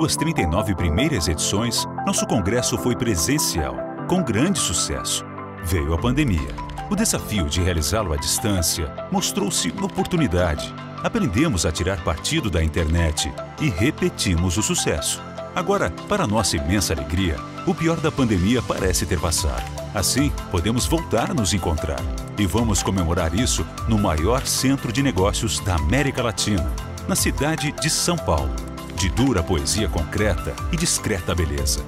suas 39 primeiras edições, nosso congresso foi presencial, com grande sucesso. Veio a pandemia. O desafio de realizá-lo à distância mostrou-se uma oportunidade. Aprendemos a tirar partido da internet e repetimos o sucesso. Agora, para nossa imensa alegria, o pior da pandemia parece ter passado. Assim, podemos voltar a nos encontrar. E vamos comemorar isso no maior centro de negócios da América Latina, na cidade de São Paulo de dura poesia concreta e discreta beleza.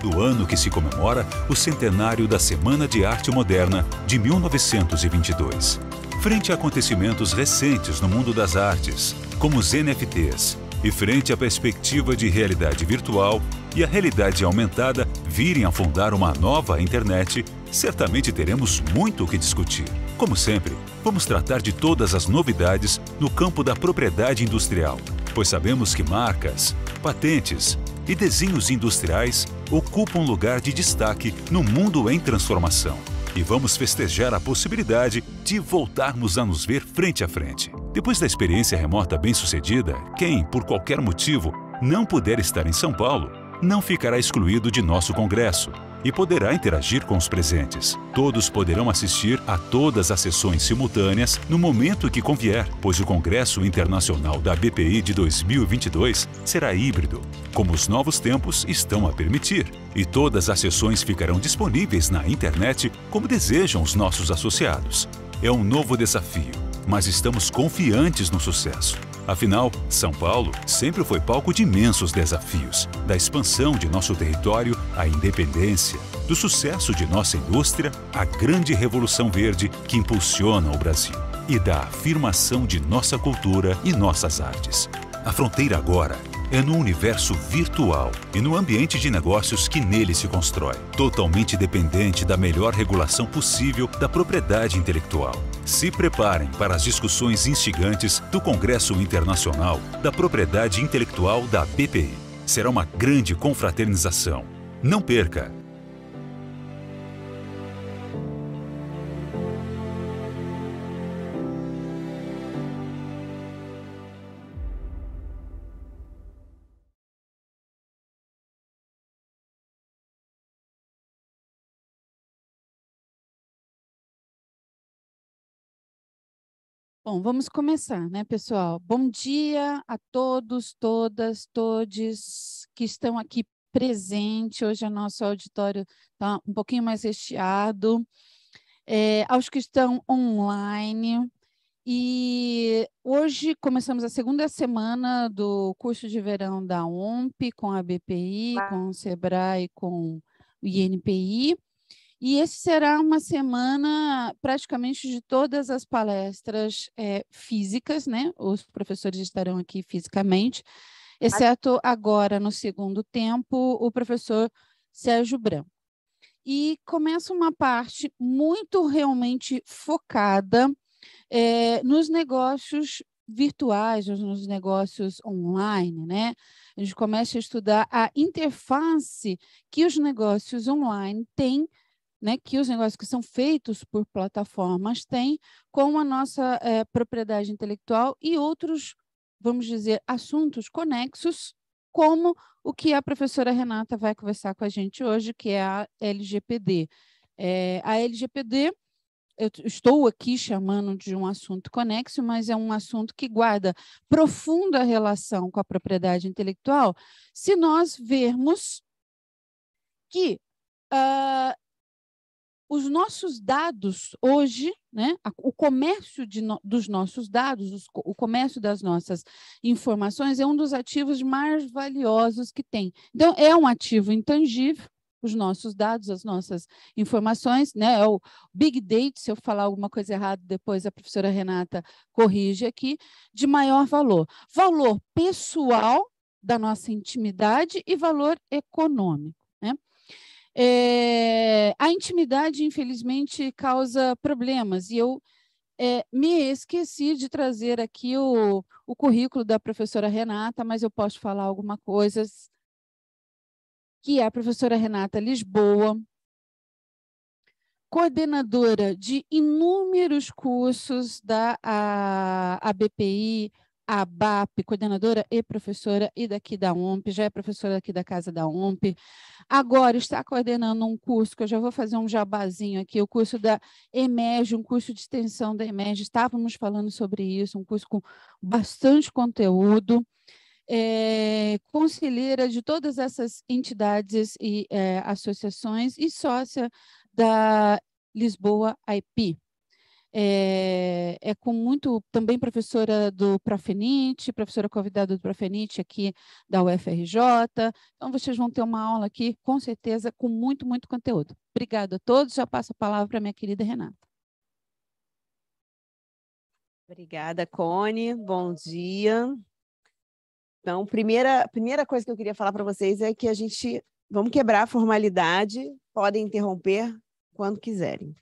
Do ano que se comemora o centenário da Semana de Arte Moderna de 1922. Frente a acontecimentos recentes no mundo das artes, como os NFTs, e frente à perspectiva de realidade virtual e a realidade aumentada virem a fundar uma nova internet, certamente teremos muito o que discutir. Como sempre, vamos tratar de todas as novidades no campo da propriedade industrial, pois sabemos que marcas, patentes e desenhos industriais ocupam lugar de destaque no mundo em transformação. E vamos festejar a possibilidade de voltarmos a nos ver frente a frente. Depois da experiência remota bem-sucedida, quem, por qualquer motivo, não puder estar em São Paulo, não ficará excluído de nosso congresso, e poderá interagir com os presentes. Todos poderão assistir a todas as sessões simultâneas no momento que convier, pois o Congresso Internacional da BPI de 2022 será híbrido, como os novos tempos estão a permitir. E todas as sessões ficarão disponíveis na internet como desejam os nossos associados. É um novo desafio, mas estamos confiantes no sucesso. Afinal, São Paulo sempre foi palco de imensos desafios, da expansão de nosso território à independência, do sucesso de nossa indústria à grande revolução verde que impulsiona o Brasil e da afirmação de nossa cultura e nossas artes. A fronteira agora é no universo virtual e no ambiente de negócios que nele se constrói, totalmente dependente da melhor regulação possível da propriedade intelectual. Se preparem para as discussões instigantes do Congresso Internacional da Propriedade Intelectual da BPI. Será uma grande confraternização. Não perca! Bom, vamos começar, né, pessoal? Bom dia a todos, todas, todes que estão aqui presente. Hoje o nosso auditório está um pouquinho mais recheado. É, aos que estão online. E hoje começamos a segunda semana do curso de verão da OMP com a BPI, com o SEBRAE, com o INPI. E esse será uma semana praticamente de todas as palestras é, físicas, né? Os professores estarão aqui fisicamente, exceto agora no segundo tempo, o professor Sérgio Branco. E começa uma parte muito realmente focada é, nos negócios virtuais, nos negócios online, né? A gente começa a estudar a interface que os negócios online têm né, que os negócios que são feitos por plataformas têm com a nossa é, propriedade intelectual e outros, vamos dizer, assuntos conexos, como o que a professora Renata vai conversar com a gente hoje, que é a LGPD. É, a LGPD eu estou aqui chamando de um assunto conexo, mas é um assunto que guarda profunda relação com a propriedade intelectual, se nós vermos que uh, os nossos dados hoje, né, o comércio no, dos nossos dados, os, o comércio das nossas informações é um dos ativos mais valiosos que tem. Então, é um ativo intangível, os nossos dados, as nossas informações, né? É o Big Data, se eu falar alguma coisa errada, depois a professora Renata corrige aqui, de maior valor. Valor pessoal da nossa intimidade e valor econômico. É, a intimidade, infelizmente, causa problemas, e eu é, me esqueci de trazer aqui o, o currículo da professora Renata, mas eu posso falar alguma coisa, que é a professora Renata Lisboa, coordenadora de inúmeros cursos da a, a BPI, ABAP, coordenadora e professora e daqui da OMP, já é professora aqui da casa da OMP. Agora está coordenando um curso, que eu já vou fazer um jabazinho aqui, o curso da EMEG, um curso de extensão da EMEG, estávamos falando sobre isso, um curso com bastante conteúdo. É, conselheira de todas essas entidades e é, associações e sócia da Lisboa IP é, é, com muito também professora do Profenite, professora convidada do Profenite aqui da UFRJ. Então, vocês vão ter uma aula aqui, com certeza, com muito, muito conteúdo. Obrigada a todos. Já passo a palavra para minha querida Renata. Obrigada, Cone. Bom dia. Então, primeira, primeira coisa que eu queria falar para vocês é que a gente vamos quebrar a formalidade, podem interromper quando quiserem.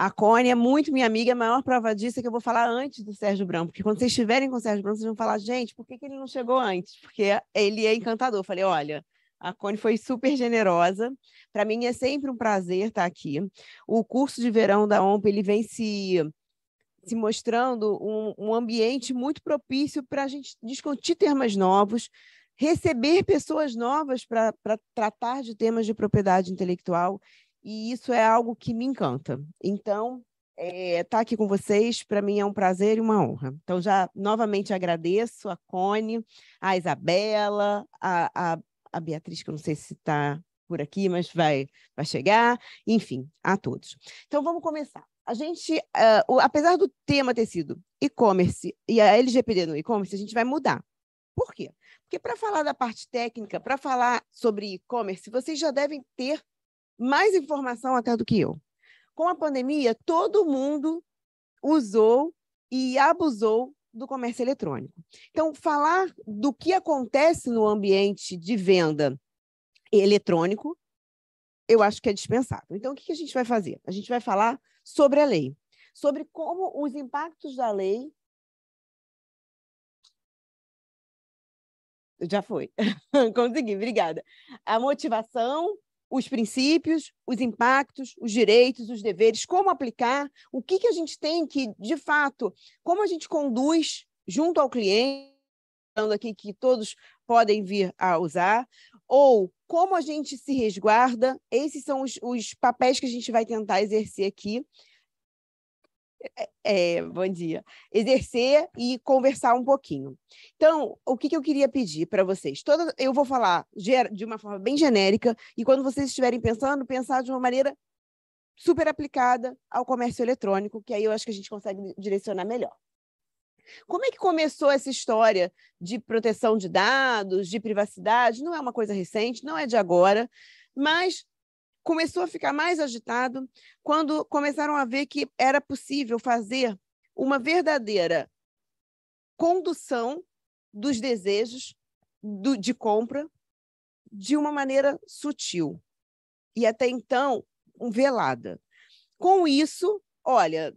A Cone é muito minha amiga, é a maior prova disso é que eu vou falar antes do Sérgio Branco, porque quando vocês estiverem com o Sérgio Branco, vocês vão falar, gente, por que, que ele não chegou antes? Porque ele é encantador. Eu falei, olha, a Cone foi super generosa. Para mim é sempre um prazer estar aqui. O curso de verão da OMP, ele vem se se mostrando um, um ambiente muito propício para a gente discutir temas novos, receber pessoas novas para tratar de temas de propriedade intelectual e isso é algo que me encanta. Então, estar é, tá aqui com vocês, para mim é um prazer e uma honra. Então, já novamente agradeço a Cone, a Isabela, a, a, a Beatriz, que eu não sei se está por aqui, mas vai, vai chegar, enfim, a todos. Então, vamos começar. A gente, uh, o, apesar do tema ter sido e-commerce e a LGPD no e-commerce, a gente vai mudar. Por quê? Porque para falar da parte técnica, para falar sobre e-commerce, vocês já devem ter mais informação até do que eu. Com a pandemia, todo mundo usou e abusou do comércio eletrônico. Então, falar do que acontece no ambiente de venda eletrônico, eu acho que é dispensável. Então, o que a gente vai fazer? A gente vai falar sobre a lei, sobre como os impactos da lei. Já foi. Consegui, obrigada. A motivação, os princípios, os impactos, os direitos, os deveres, como aplicar, o que, que a gente tem que, de fato, como a gente conduz junto ao cliente, aqui que todos podem vir a usar, ou como a gente se resguarda, esses são os, os papéis que a gente vai tentar exercer aqui, é, é, bom dia. Exercer e conversar um pouquinho. Então, o que, que eu queria pedir para vocês? Toda, eu vou falar de uma forma bem genérica, e quando vocês estiverem pensando, pensar de uma maneira super aplicada ao comércio eletrônico, que aí eu acho que a gente consegue direcionar melhor. Como é que começou essa história de proteção de dados, de privacidade? Não é uma coisa recente, não é de agora, mas começou a ficar mais agitado quando começaram a ver que era possível fazer uma verdadeira condução dos desejos do, de compra de uma maneira sutil e até então velada. Com isso, olha,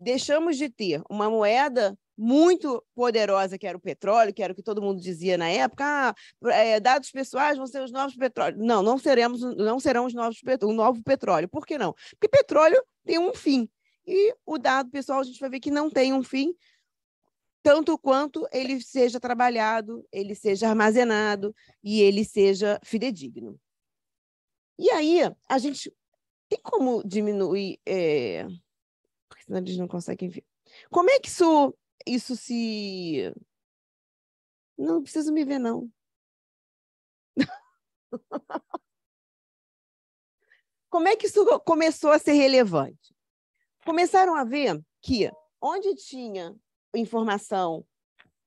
deixamos de ter uma moeda muito poderosa, que era o petróleo, que era o que todo mundo dizia na época, ah, é, dados pessoais vão ser os novos petróleos. Não, não seremos, não serão os novos o novo petróleo. Por que não? Porque petróleo tem um fim. E o dado pessoal a gente vai ver que não tem um fim, tanto quanto ele seja trabalhado, ele seja armazenado e ele seja fidedigno. E aí, a gente tem como diminuir. É... Porque senão eles não conseguem ver. Como é que isso isso se. Não, preciso me ver, não. Como é que isso começou a ser relevante? Começaram a ver que onde tinha informação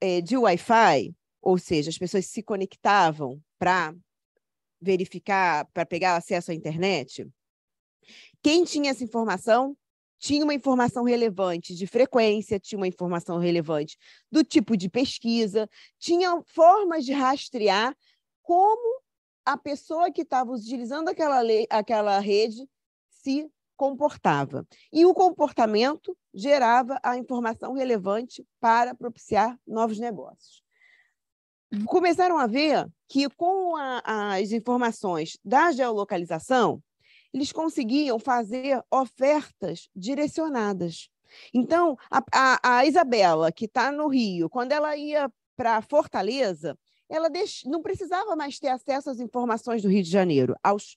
é, de Wi-Fi, ou seja, as pessoas se conectavam para verificar, para pegar acesso à internet, quem tinha essa informação tinha uma informação relevante de frequência, tinha uma informação relevante do tipo de pesquisa, tinha formas de rastrear como a pessoa que estava utilizando aquela, lei, aquela rede se comportava. E o comportamento gerava a informação relevante para propiciar novos negócios. Começaram a ver que, com a, as informações da geolocalização, eles conseguiam fazer ofertas direcionadas. Então, a, a, a Isabela, que está no Rio, quando ela ia para Fortaleza, ela deix... não precisava mais ter acesso às informações do Rio de Janeiro, aos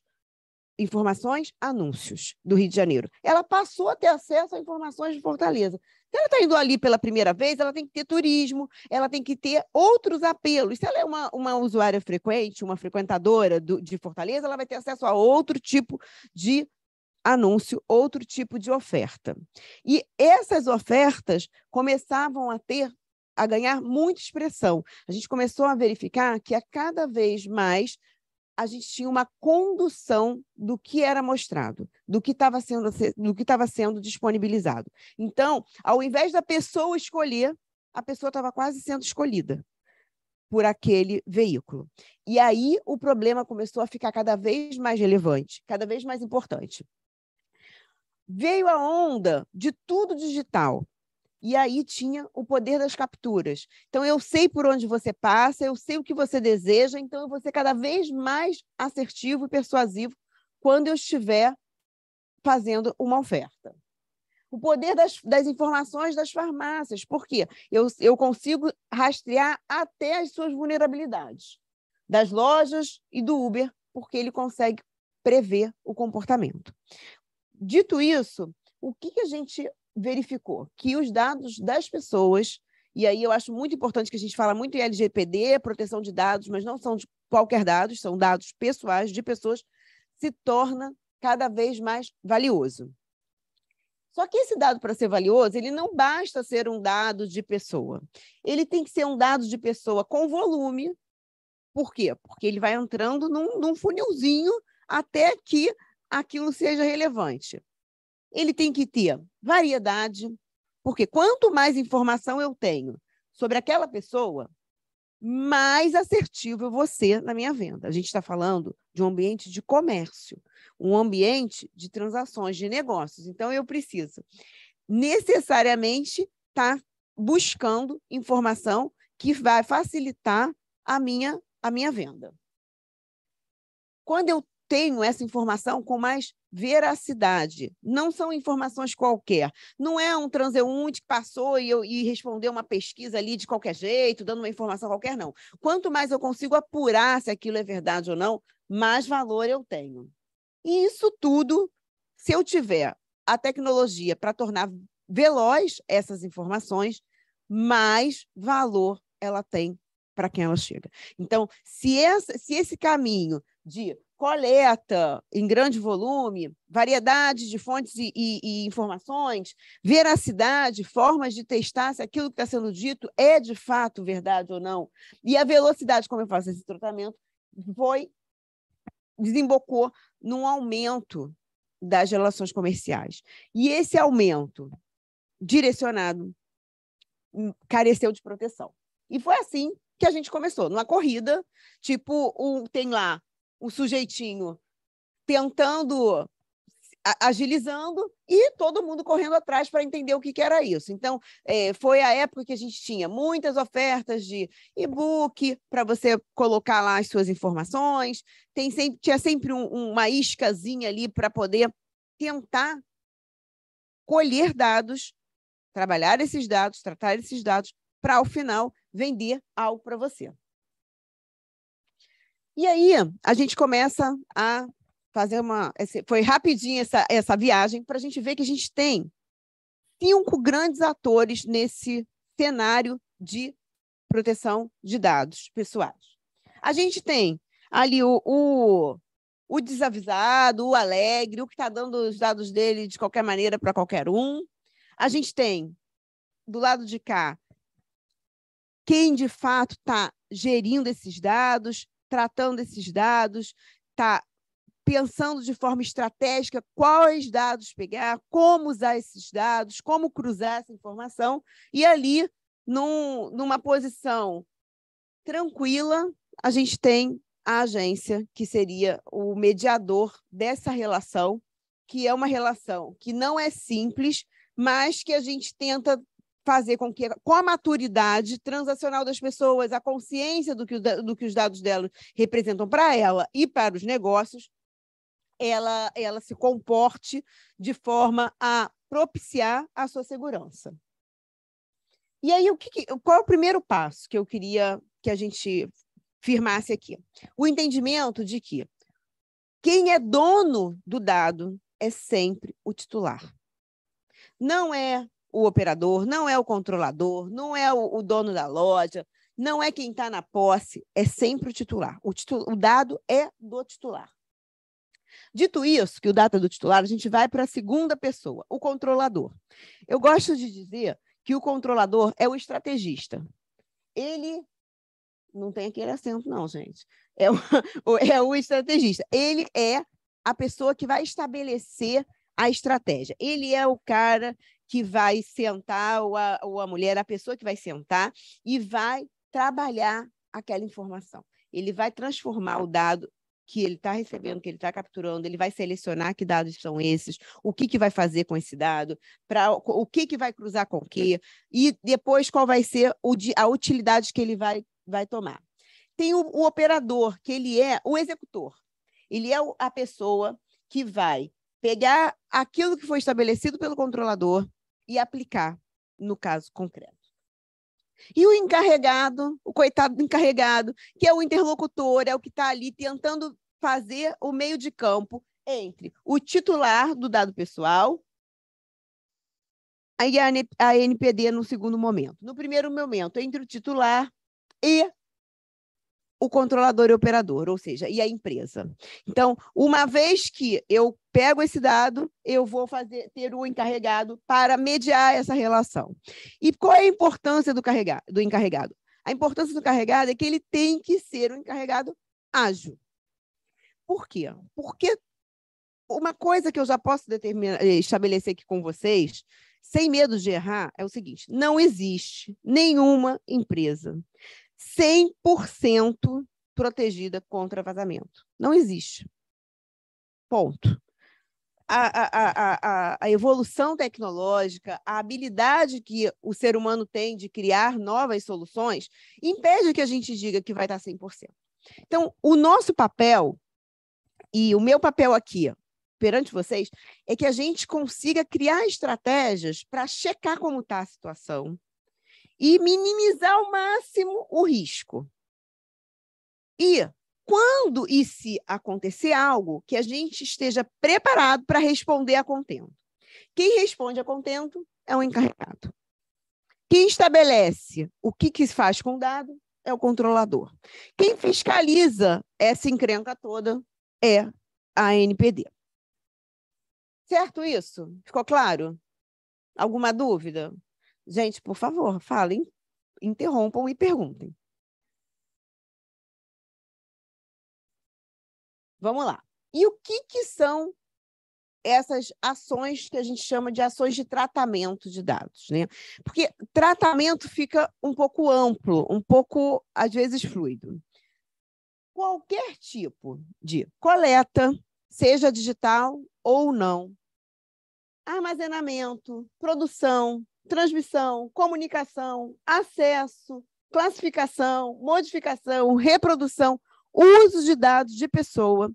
informações, anúncios do Rio de Janeiro. Ela passou a ter acesso a informações de Fortaleza. Se ela está indo ali pela primeira vez, ela tem que ter turismo, ela tem que ter outros apelos. Se ela é uma, uma usuária frequente, uma frequentadora do, de Fortaleza, ela vai ter acesso a outro tipo de anúncio, outro tipo de oferta. E essas ofertas começavam a ter a ganhar muita expressão. A gente começou a verificar que a cada vez mais a gente tinha uma condução do que era mostrado, do que estava sendo, do que sendo disponibilizado. Então, ao invés da pessoa escolher, a pessoa estava quase sendo escolhida por aquele veículo. E aí o problema começou a ficar cada vez mais relevante, cada vez mais importante. Veio a onda de tudo digital. E aí tinha o poder das capturas. Então, eu sei por onde você passa, eu sei o que você deseja, então eu vou ser cada vez mais assertivo e persuasivo quando eu estiver fazendo uma oferta. O poder das, das informações das farmácias, porque eu, eu consigo rastrear até as suas vulnerabilidades das lojas e do Uber, porque ele consegue prever o comportamento. Dito isso, o que, que a gente verificou que os dados das pessoas, e aí eu acho muito importante que a gente fala muito em LGPD, proteção de dados, mas não são de qualquer dados, são dados pessoais de pessoas, se torna cada vez mais valioso. Só que esse dado, para ser valioso, ele não basta ser um dado de pessoa. Ele tem que ser um dado de pessoa com volume. Por quê? Porque ele vai entrando num, num funilzinho até que aquilo seja relevante ele tem que ter variedade, porque quanto mais informação eu tenho sobre aquela pessoa, mais assertivo eu vou ser na minha venda. A gente está falando de um ambiente de comércio, um ambiente de transações, de negócios. Então, eu preciso necessariamente estar tá buscando informação que vai facilitar a minha, a minha venda. Quando eu tenho essa informação com mais veracidade. Não são informações qualquer. Não é um transeunte que passou e, eu, e respondeu uma pesquisa ali de qualquer jeito, dando uma informação qualquer, não. Quanto mais eu consigo apurar se aquilo é verdade ou não, mais valor eu tenho. E isso tudo, se eu tiver a tecnologia para tornar veloz essas informações, mais valor ela tem para quem ela chega. Então, se, se esse caminho de coleta em grande volume, variedade de fontes e, e, e, informações, veracidade, formas de testar se aquilo que está sendo dito é de fato verdade ou não. E a velocidade como eu faço esse tratamento foi desembocou num aumento das relações comerciais. E esse aumento direcionado hum, careceu de proteção. E foi assim que a gente começou, numa corrida, tipo, um, tem lá o sujeitinho tentando agilizando e todo mundo correndo atrás para entender o que, que, era isso. Então, é, foi a época que a gente tinha muitas ofertas de e-book para você colocar lá as suas informações, tem sempre, tinha sempre um, uma iscazinha ali para poder tentar colher dados, trabalhar esses dados, tratar esses dados, para ao final vender algo para você. E aí a gente começa a fazer uma. Foi rapidinho essa, essa viagem para a gente ver que a gente tem cinco grandes atores nesse cenário de proteção de dados pessoais. A gente tem ali o, o, o desavisado, o alegre, o que está dando os dados dele de qualquer maneira para qualquer um. A gente tem, do lado de cá, quem de fato está gerindo esses dados, tratando esses dados, está pensando de forma estratégica quais dados pegar, como usar esses dados, como cruzar essa informação, e ali, num, numa posição tranquila, a gente tem a agência, que seria o mediador dessa relação, que é uma relação que não é simples, mas que a gente tenta fazer com que, com a maturidade transacional das pessoas, a consciência do que, do que os dados dela representam para ela e para os negócios, ela, ela se comporte de forma a propiciar a sua segurança. E aí, o que, qual é o primeiro passo que eu queria que a gente firmasse aqui? O entendimento de que quem é dono do dado é sempre o titular. Não é o operador, não é o controlador, não é o, o dono da loja, não é quem está na posse, é sempre o titular. O, titu, o dado é do titular. Dito isso, que o dado é do titular, a gente vai para a segunda pessoa, o controlador. Eu gosto de dizer que o controlador é o estrategista. Ele não tem aquele acento, não, gente. É o, é o estrategista. Ele é a pessoa que vai estabelecer a estratégia. Ele é o cara que vai sentar, ou a, ou a mulher, a pessoa que vai sentar e vai trabalhar aquela informação. Ele vai transformar o dado que ele está recebendo, que ele está capturando, ele vai selecionar que dados são esses, o que, que vai fazer com esse dado, pra, o que, que vai cruzar com o que, e depois qual vai ser o, a utilidade que ele vai, vai tomar. Tem o, o operador, que ele é o executor. Ele é a pessoa que vai pegar aquilo que foi estabelecido pelo controlador, e aplicar no caso concreto. E o encarregado, o coitado do encarregado, que é o interlocutor, é o que está ali tentando fazer o meio de campo entre o titular do dado pessoal e a NPD no segundo momento. No primeiro momento, entre o titular e o controlador e operador, ou seja, e a empresa. Então, uma vez que eu pego esse dado, eu vou fazer ter o encarregado para mediar essa relação. E qual é a importância do, do encarregado? A importância do encarregado é que ele tem que ser um encarregado ágil. Por quê? Porque uma coisa que eu já posso determinar, eh, estabelecer aqui com vocês, sem medo de errar, é o seguinte: não existe nenhuma empresa, 100% protegida contra vazamento. Não existe. Ponto. A, a, a, a, evolução tecnológica, a habilidade que o ser humano tem de criar novas soluções, impede que a gente diga que vai estar 100%. Então, o nosso papel, e o meu papel aqui, perante vocês, é que a gente consiga criar estratégias para checar como está a situação, e minimizar ao máximo o risco. E quando e se acontecer algo, que a gente esteja preparado para responder a contento. Quem responde a contento é o encarregado. Quem estabelece o que, que se faz com o dado é o controlador. Quem fiscaliza essa encrenca toda é a NPD. Certo isso? Ficou claro? Alguma dúvida? Gente, por favor, falem, interrompam e perguntem. Vamos lá. E o que, que são essas ações que a gente chama de ações de tratamento de dados, né? Porque tratamento fica um pouco amplo, um pouco às vezes fluido. Qualquer tipo de coleta, seja digital ou não, armazenamento, produção, transmissão, comunicação, acesso, classificação, modificação, reprodução, uso de dados de pessoa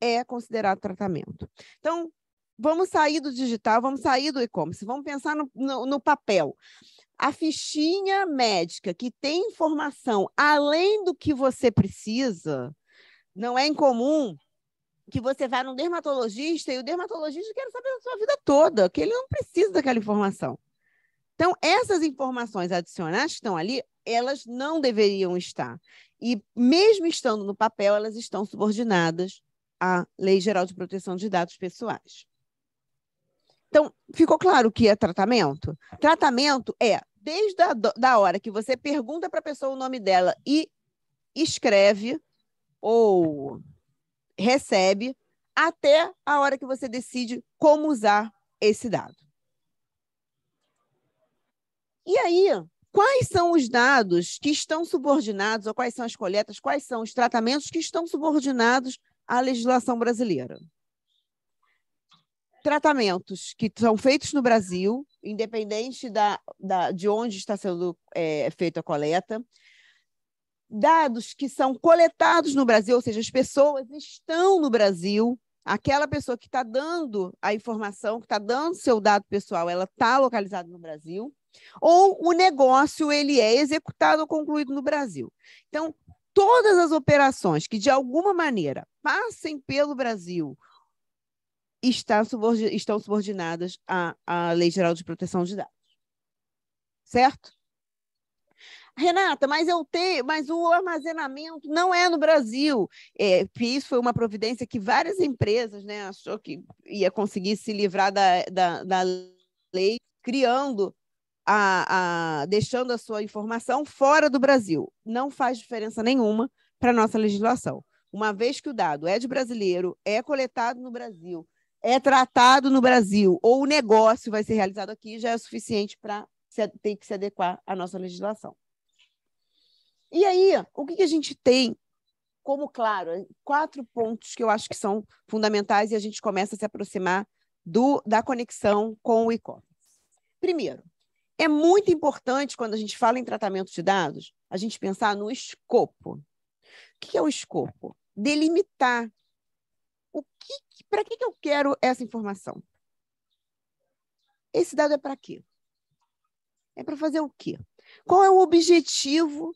é considerado tratamento. Então, vamos sair do digital, vamos sair do e-commerce, vamos pensar no, no, no, papel. A fichinha médica que tem informação além do que você precisa, não é incomum que você vai num dermatologista e o dermatologista quer saber da sua vida toda, que ele não precisa daquela informação. Então, essas informações adicionais que estão ali, elas não deveriam estar. E mesmo estando no papel, elas estão subordinadas à Lei Geral de Proteção de Dados Pessoais. Então, ficou claro o que é tratamento? Tratamento é desde a da hora que você pergunta para a pessoa o nome dela e escreve ou recebe até a hora que você decide como usar esse dado. E aí, quais são os dados que estão subordinados, ou quais são as coletas, quais são os tratamentos que estão subordinados à legislação brasileira? Tratamentos que são feitos no Brasil, independente da, da de onde está sendo é, feita a coleta, dados que são coletados no Brasil, ou seja, as pessoas estão no Brasil, aquela pessoa que está dando a informação, que está dando seu dado pessoal, ela está localizada no Brasil, ou o negócio ele é executado ou concluído no Brasil. Então, todas as operações que de alguma maneira passem pelo Brasil estão subordinadas à, à Lei Geral de Proteção de Dados. Certo? Renata, mas eu tenho, mas o armazenamento não é no Brasil. É, foi uma providência que várias empresas né, achou que ia conseguir se livrar da, da, da lei, criando a, a, deixando a sua informação fora do Brasil. Não faz diferença nenhuma para a nossa legislação. Uma vez que o dado é de brasileiro, é coletado no Brasil, é tratado no Brasil, ou o negócio vai ser realizado aqui, já é suficiente para ter que se adequar à nossa legislação. E aí, o que, que a gente tem como, claro, quatro pontos que eu acho que são fundamentais e a gente começa a se aproximar do, da conexão com o e-commerce. Primeiro, é muito importante quando a gente fala em tratamento de dados, a gente pensar no escopo. O que é o escopo? Delimitar o que, para que, que eu quero essa informação? Esse dado é para quê? É para fazer o quê? Qual é o objetivo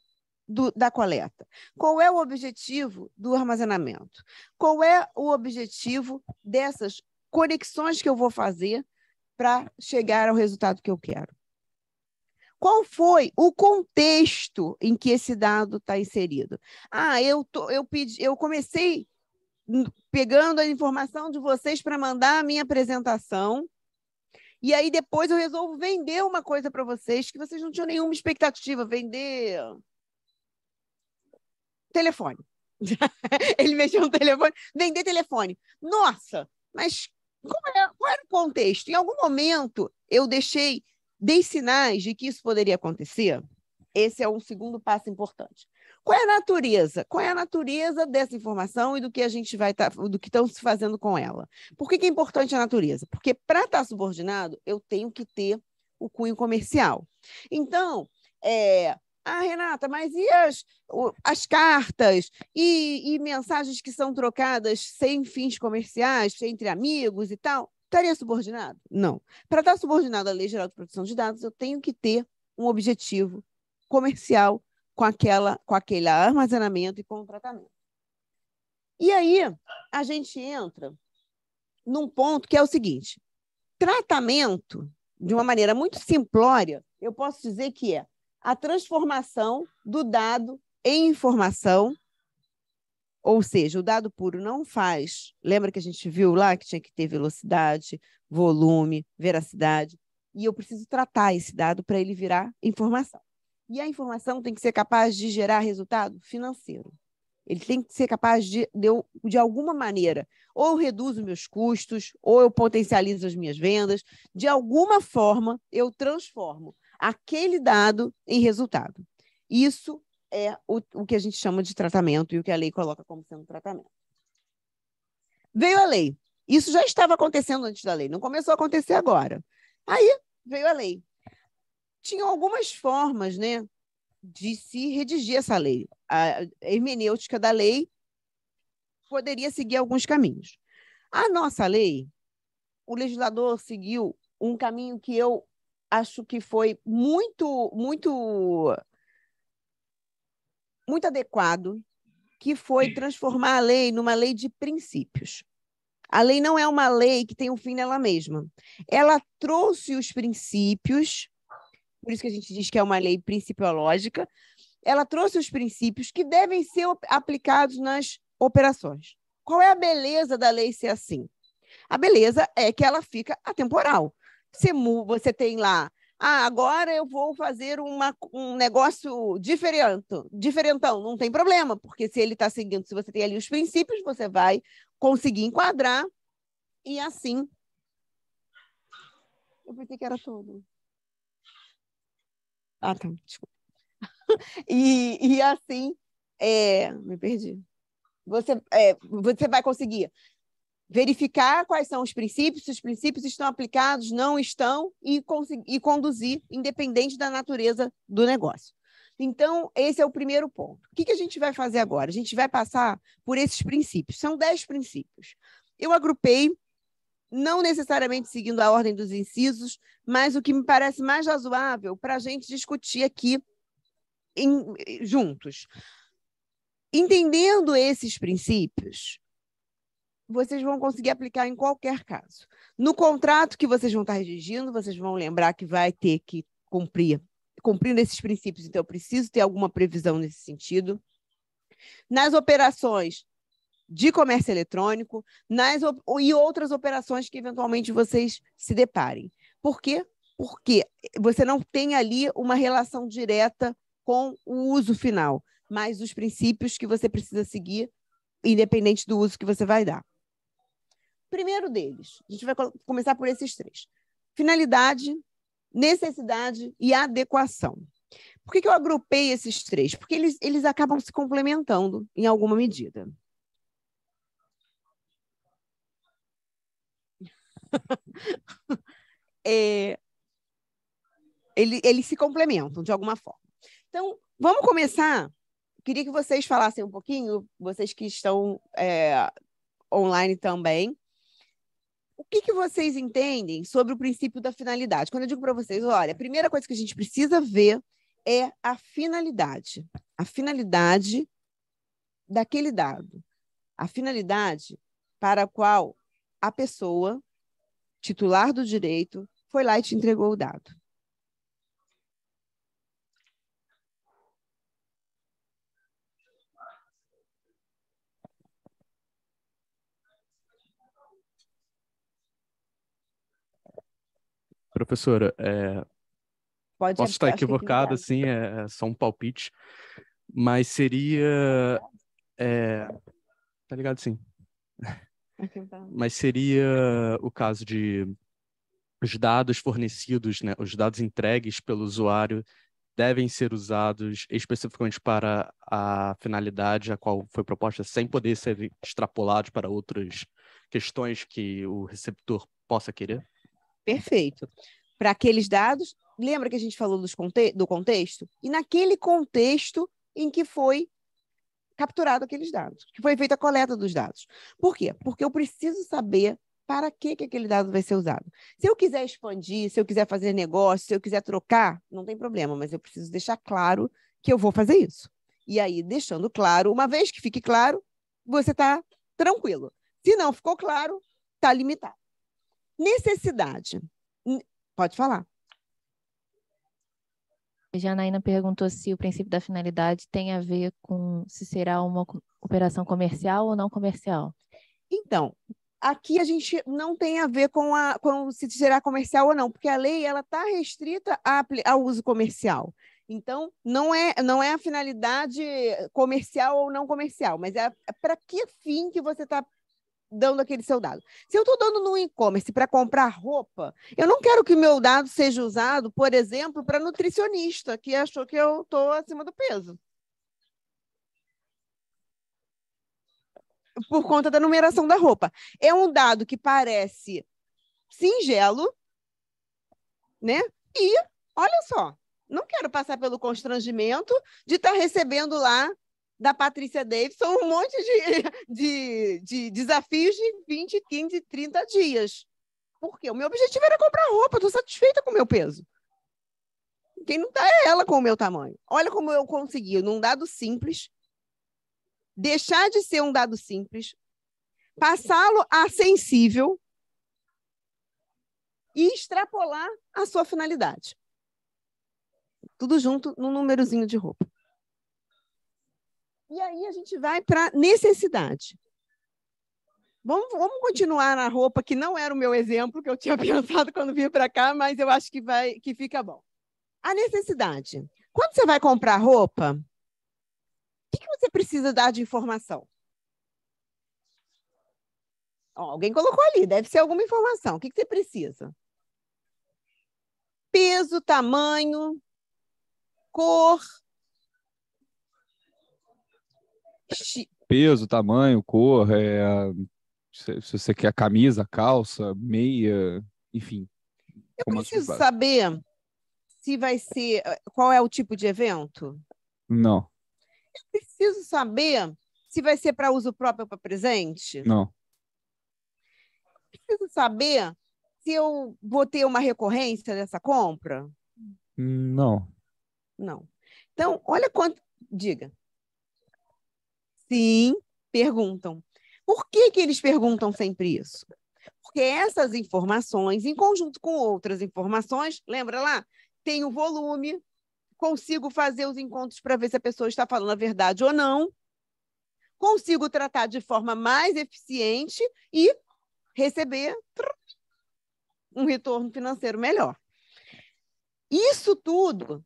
do, da coleta? Qual é o objetivo do armazenamento? Qual é o objetivo dessas conexões que eu vou fazer para chegar ao resultado que eu quero? Qual foi o contexto em que esse dado está inserido? Ah, eu, tô, eu, pedi, eu comecei pegando a informação de vocês para mandar a minha apresentação. E aí depois eu resolvo vender uma coisa para vocês que vocês não tinham nenhuma expectativa, vender telefone. ele mexeu no telefone, vender telefone. Nossa, mas qual era, é, qual era o contexto? Em algum momento eu deixei, dei sinais de que isso poderia acontecer? Esse é um segundo passo importante. Qual é a natureza? Qual é a natureza dessa informação e do que a gente vai tá, do que estão se fazendo com ela? Por que, que é importante a natureza? Porque para estar tá subordinado, eu tenho que ter o cunho comercial. Então, é, ah, Renata, mas e as, as cartas e, e mensagens que são trocadas sem fins comerciais, entre amigos e tal? Estaria subordinado? Não. Para estar tá subordinado à Lei Geral de Proteção de Dados, eu tenho que ter um objetivo comercial com, aquela, com aquele armazenamento e com o tratamento. E aí a gente entra num ponto que é o seguinte: tratamento, de uma maneira muito simplória, eu posso dizer que é a transformação do dado em informação, ou seja, o dado puro não faz. Lembra que a gente viu lá que tinha que ter velocidade, volume, veracidade, e eu preciso tratar esse dado para ele virar informação. E a informação tem que ser capaz de gerar resultado financeiro. Ele tem que ser capaz de, de, de alguma maneira, ou eu reduzo meus custos, ou eu potencializo as minhas vendas, de alguma forma eu transformo aquele dado em resultado. Isso é o, o que a gente chama de tratamento e o que a lei coloca como sendo tratamento. Veio a lei. Isso já estava acontecendo antes da lei, não começou a acontecer agora. Aí veio a lei. Tinham algumas formas né, de se redigir essa lei. A hermenêutica da lei poderia seguir alguns caminhos. A nossa lei, o legislador seguiu um caminho que eu acho que foi muito, muito, muito adequado, que foi transformar a lei numa lei de princípios. A lei não é uma lei que tem um fim nela mesma. Ela trouxe os princípios, por isso que a gente diz que é uma lei principiológica, ela trouxe os princípios que devem ser aplicados nas operações. Qual é a beleza da lei ser assim? A beleza é que ela fica atemporal você, você tem lá ah, agora eu vou fazer uma, um negócio diferente, diferentão, não tem problema, porque se ele está seguindo, se você tem ali os princípios, você vai conseguir enquadrar e assim. Eu pensei que era tudo. Ah, tá, desculpa. e, e assim, é, me perdi. Você, é, você vai conseguir verificar quais são os princípios, se os princípios estão aplicados, não estão, e, e conduzir, independente da natureza do negócio. Então, esse é o primeiro ponto. O que, que a gente vai fazer agora? A gente vai passar por esses princípios. São dez princípios. Eu agrupei, não necessariamente seguindo a ordem dos incisos, mas o que me parece mais razoável para a gente discutir aqui em, juntos. Entendendo esses princípios, vocês vão conseguir aplicar em qualquer caso. No contrato que vocês vão estar redigindo, vocês vão lembrar que vai ter que cumprir cumprindo esses princípios, então eu preciso ter alguma previsão nesse sentido. Nas operações de comércio eletrônico, nas e outras operações que eventualmente vocês se deparem. Por quê? Porque você não tem ali uma relação direta com o uso final, mas os princípios que você precisa seguir independente do uso que você vai dar. Primeiro deles, a gente vai começar por esses três: finalidade, necessidade e adequação. Por que, que eu agrupei esses três? Porque eles, eles acabam se complementando em alguma medida. é, ele, eles se complementam de alguma forma. Então, vamos começar. Queria que vocês falassem um pouquinho, vocês que estão é, online também, o que, que vocês entendem sobre o princípio da finalidade? Quando eu digo para vocês, olha, a primeira coisa que a gente precisa ver é a finalidade. A finalidade daquele dado. A finalidade para a qual a pessoa, titular do direito, foi lá e te entregou o dado. professora, é... Pode posso estar equivocado, assim, é, é só um palpite, mas seria, é... tá ligado, sim. Tá. mas seria o caso de os dados fornecidos, né, os dados entregues pelo usuário devem ser usados especificamente para a finalidade a qual foi proposta, sem poder ser extrapolados para outras questões que o receptor possa querer? Perfeito. Para aqueles dados, lembra que a gente falou conte do contexto? E naquele contexto em que foi capturado aqueles dados, que foi feita a coleta dos dados. Por quê? Porque eu preciso saber para que, que aquele dado vai ser usado. Se eu quiser expandir, se eu quiser fazer negócio, se eu quiser trocar, não tem problema, mas eu preciso deixar claro que eu vou fazer isso. E aí, deixando claro, uma vez que fique claro, você está tranquilo. Se não ficou claro, está limitado. Necessidade. Pode falar. Janaína perguntou se o princípio da finalidade tem a ver com se será uma operação comercial ou não comercial. Então, aqui a gente não tem a ver com, a, com se será comercial ou não, porque a lei ela está restrita a, ao uso comercial. Então, não é, não é a finalidade comercial ou não comercial, mas é, é para que fim que você está dando aquele seu dado. Se eu estou dando no e-commerce para comprar roupa, eu não quero que meu dado seja usado, por exemplo, para nutricionista, que achou que eu estou acima do peso. Por conta da numeração da roupa. É um dado que parece singelo, né? E, olha só, não quero passar pelo constrangimento de estar tá recebendo lá da Patrícia Davidson, um monte de, de, de desafios de 20, 15, 30 dias. Porque o meu objetivo era comprar roupa, estou satisfeita com o meu peso. Quem não está é ela com o meu tamanho. Olha como eu consegui, num dado simples, deixar de ser um dado simples, passá-lo a sensível e extrapolar a sua finalidade. Tudo junto num númerozinho de roupa. E aí a gente vai para necessidade. Vamos, vamos continuar na roupa, que não era o meu exemplo que eu tinha pensado quando vim para cá, mas eu acho que, vai, que fica bom. A necessidade. Quando você vai comprar roupa, o que, que você precisa dar de informação? alguém colocou ali, deve ser alguma informação. O que, que você precisa? Peso, tamanho, cor, Peso, tamanho, cor, é, se, se você quer camisa, calça, meia, enfim. Eu preciso saber se vai ser. Eh, qual é o tipo de evento? Não. Eu preciso saber se vai ser para uso próprio ou para presente? Não. Eu preciso saber se eu vou ter uma recorrência dessa compra? Não. Não. Então, olha quanto. Diga. Sim, perguntam. Por que, que eles perguntam sempre isso? Porque essas informações, em conjunto com outras informações, lembra lá? Tem o volume, consigo fazer os encontros para ver se a pessoa está falando a verdade ou não, consigo tratar de forma mais eficiente e receber um retorno financeiro melhor. Isso tudo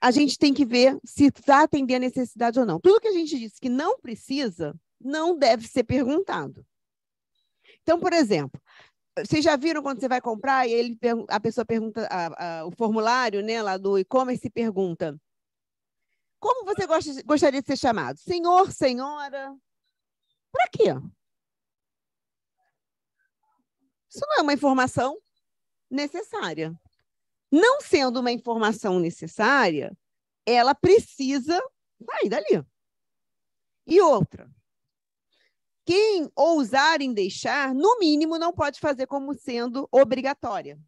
a gente tem que ver se está atendendo a necessidade ou não. Tudo que a gente disse que não precisa, não deve ser perguntado. Então, por exemplo, vocês já viram quando você vai comprar e ele, a pessoa pergunta a, a, o formulário né, lá do e-commerce pergunta como você gosta, gostaria de ser chamado? Senhor, senhora? Para quê? Isso não é uma informação necessária. Não sendo uma informação necessária, ela precisa sair dali. E outra, quem ousar em deixar, no mínimo, não pode fazer como sendo obrigatória.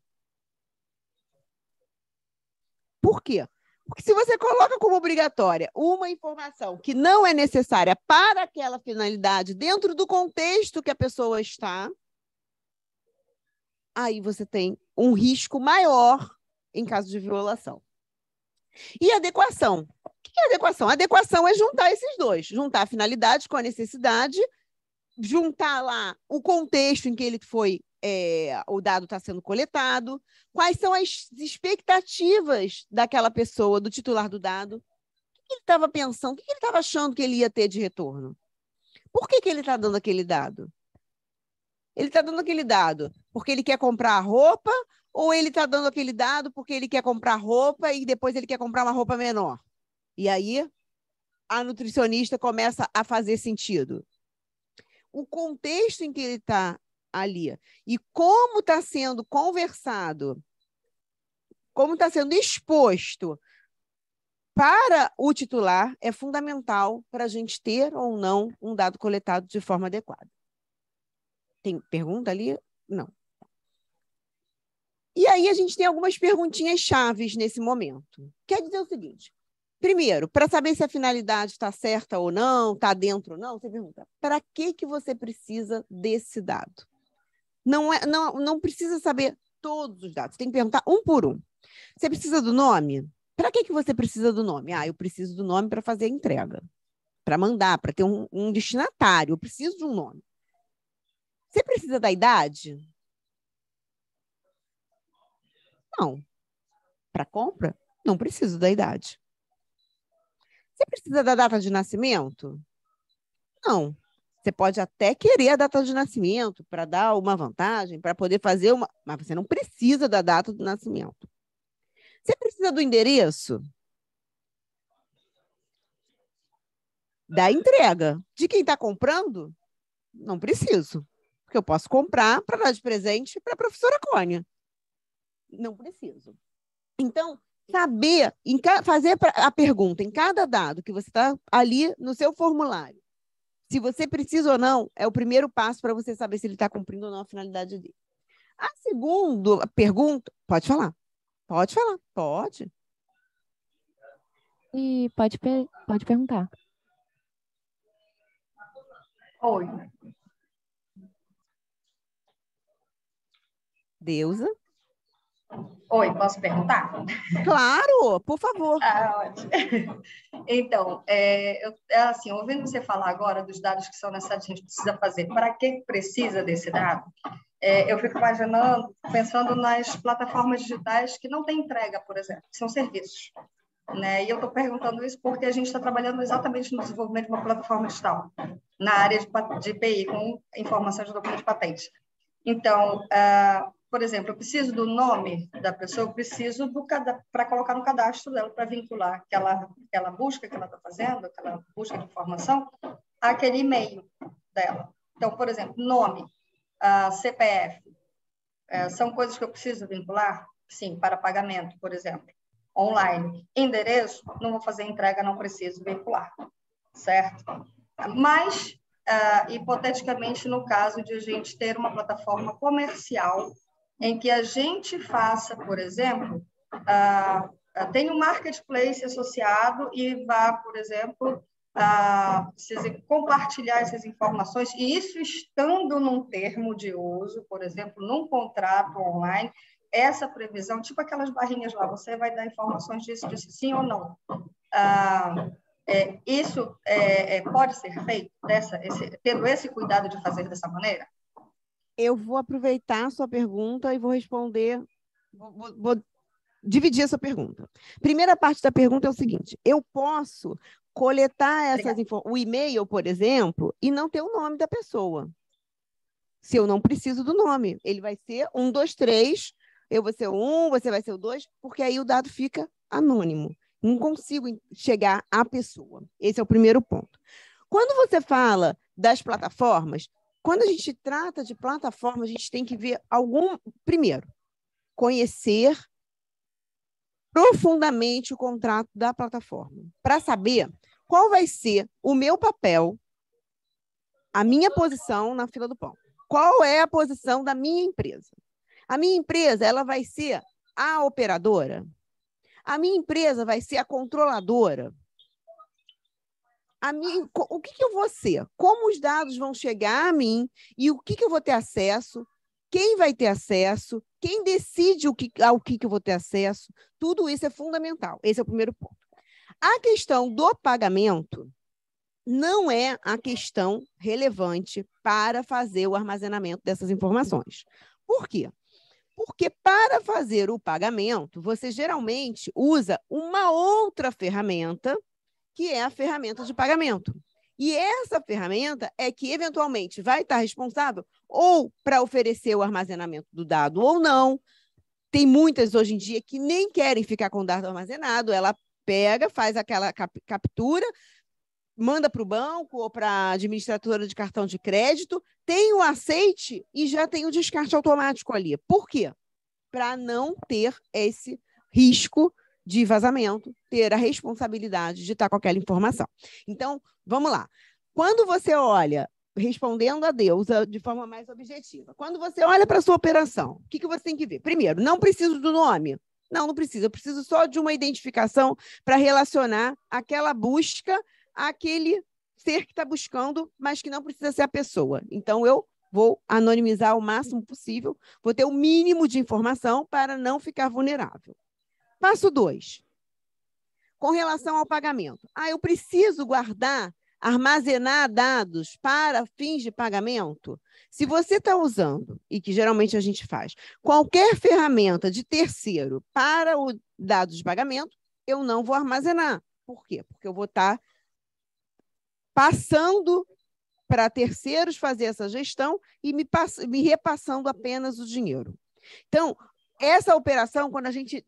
Por quê? Porque se você coloca como obrigatória uma informação que não é necessária para aquela finalidade, dentro do contexto que a pessoa está, aí você tem um risco maior em caso de violação. E adequação. O que é adequação? A adequação é juntar esses dois, juntar a finalidade com a necessidade, juntar lá o contexto em que ele foi, é, o dado está sendo coletado, quais são as expectativas daquela pessoa, do titular do dado, o que ele estava pensando, o que ele estava achando que ele ia ter de retorno, por que, que ele está dando aquele dado? Ele está dando aquele dado porque ele quer comprar roupa ou ele está dando aquele dado porque ele quer comprar roupa e depois ele quer comprar uma roupa menor? E aí a nutricionista começa a fazer sentido. O contexto em que ele está ali e como está sendo conversado, como está sendo exposto para o titular é fundamental para a gente ter ou não um dado coletado de forma adequada. Tem pergunta ali? Não. E aí a gente tem algumas perguntinhas chaves nesse momento. Quer dizer o seguinte: primeiro, para saber se a finalidade está certa ou não, está dentro ou não, você pergunta: para que que você precisa desse dado? Não é, não, não precisa saber todos os dados. tem que perguntar um por um. Você precisa do nome? Para que que você precisa do nome? Ah, eu preciso do nome para fazer a entrega, para mandar, para ter um, um destinatário. Eu preciso de um nome. Você precisa da idade? Não. Para compra, não preciso da idade. Você precisa da data de nascimento? Não. Você pode até querer a data de nascimento para dar uma vantagem, para poder fazer uma. Mas você não precisa da data do nascimento. Você precisa do endereço? Da entrega. De quem está comprando? Não preciso. Porque eu posso comprar para dar de presente para a professora Cônia. Não preciso. Então, saber, fazer a pergunta em cada dado que você está ali no seu formulário, se você precisa ou não, é o primeiro passo para você saber se ele está cumprindo ou não a finalidade dele. A segunda pergunta, pode falar, pode falar, pode. E pode, per pode perguntar. Oi, Deusa. Oi, posso perguntar? Claro, por favor. Ah, ótimo. Então, é, eu, é assim, ouvindo você falar agora dos dados que são necessários, a gente precisa fazer. Para que precisa desse dado? É, eu fico imaginando, pensando nas plataformas digitais que não têm entrega, por exemplo, que são serviços. Né? E eu estou perguntando isso porque a gente está trabalhando exatamente no desenvolvimento de uma plataforma digital, na área de, de IPI, com informações de documento de patente. Então, uh, por exemplo, eu preciso do nome da pessoa, eu preciso para colocar no cadastro dela, para vincular aquela, aquela busca que ela está fazendo, aquela busca de informação, aquele e-mail dela. Então, por exemplo, nome, uh, CPF, uh, é, são coisas que eu preciso vincular? Sim, para pagamento, por exemplo, online. Endereço, não vou fazer entrega, não preciso vincular, certo? Mas, uh, hipoteticamente, no caso de a gente ter uma plataforma comercial em que a gente faça, por exemplo, tem um marketplace associado e vá, por exemplo, compartilhar essas informações, e isso estando num termo de uso, por exemplo, num contrato online, essa previsão, tipo aquelas barrinhas lá, você vai dar informações disso, disso sim ou não. é, isso é, é, pode ser feito, dessa, esse, tendo esse cuidado de fazer dessa maneira? eu vou aproveitar a sua pergunta e vou responder, vou, vou, dividir essa pergunta. Primeira parte da pergunta é o seguinte: eu posso coletar essas informações, o e-mail, por exemplo, e não ter o nome da pessoa. Se eu não preciso do nome, ele vai ser um, dois, três. Eu vou ser um, você vai ser o dois, porque aí o dado fica anônimo. Não consigo chegar à pessoa. Esse é o primeiro ponto. Quando você fala das plataformas, quando a gente trata de plataforma, a gente tem que ver algum. Primeiro, conhecer profundamente o contrato da plataforma, para saber qual vai ser o meu papel, a minha posição na fila do pão. Qual é a posição da minha empresa? A minha empresa, ela vai ser a operadora? A minha empresa vai ser a controladora? a mim, o que, que eu vou ser? Como os dados vão chegar a mim e o que, que eu vou ter acesso? Quem vai ter acesso? Quem decide o que, ao que, que eu vou ter acesso? Tudo isso é fundamental. Esse é o primeiro ponto. A questão do pagamento não é a questão relevante para fazer o armazenamento dessas informações. Por quê? Porque para fazer o pagamento, você geralmente usa uma outra ferramenta que é a ferramenta de pagamento. E essa ferramenta é que, eventualmente, vai estar responsável ou para oferecer o armazenamento do dado ou não. Tem muitas hoje em dia que nem querem ficar com o dado armazenado, ela pega, faz aquela cap captura, manda para o banco ou para a administradora de cartão de crédito, tem o aceite e já tem o descarte automático ali. Por quê? Para não ter esse risco de vazamento ter a responsabilidade de estar com aquela informação. Então, vamos lá. Quando você olha, respondendo a deusa de forma mais objetiva, quando você olha para a sua operação, o que, que você tem que ver? Primeiro, não preciso do nome. Não, não precisa. Eu preciso só de uma identificação para relacionar aquela busca àquele ser que está buscando, mas que não precisa ser a pessoa. Então, eu vou anonimizar o máximo possível, vou ter o mínimo de informação para não ficar vulnerável. Passo 2. Com relação ao pagamento. Ah, eu preciso guardar, armazenar dados para fins de pagamento? Se você está usando, e que geralmente a gente faz, qualquer ferramenta de terceiro para o dado de pagamento, eu não vou armazenar. Por quê? Porque eu vou estar tá passando para terceiros fazer essa gestão e me, me repassando apenas o dinheiro. Então, essa operação, quando a gente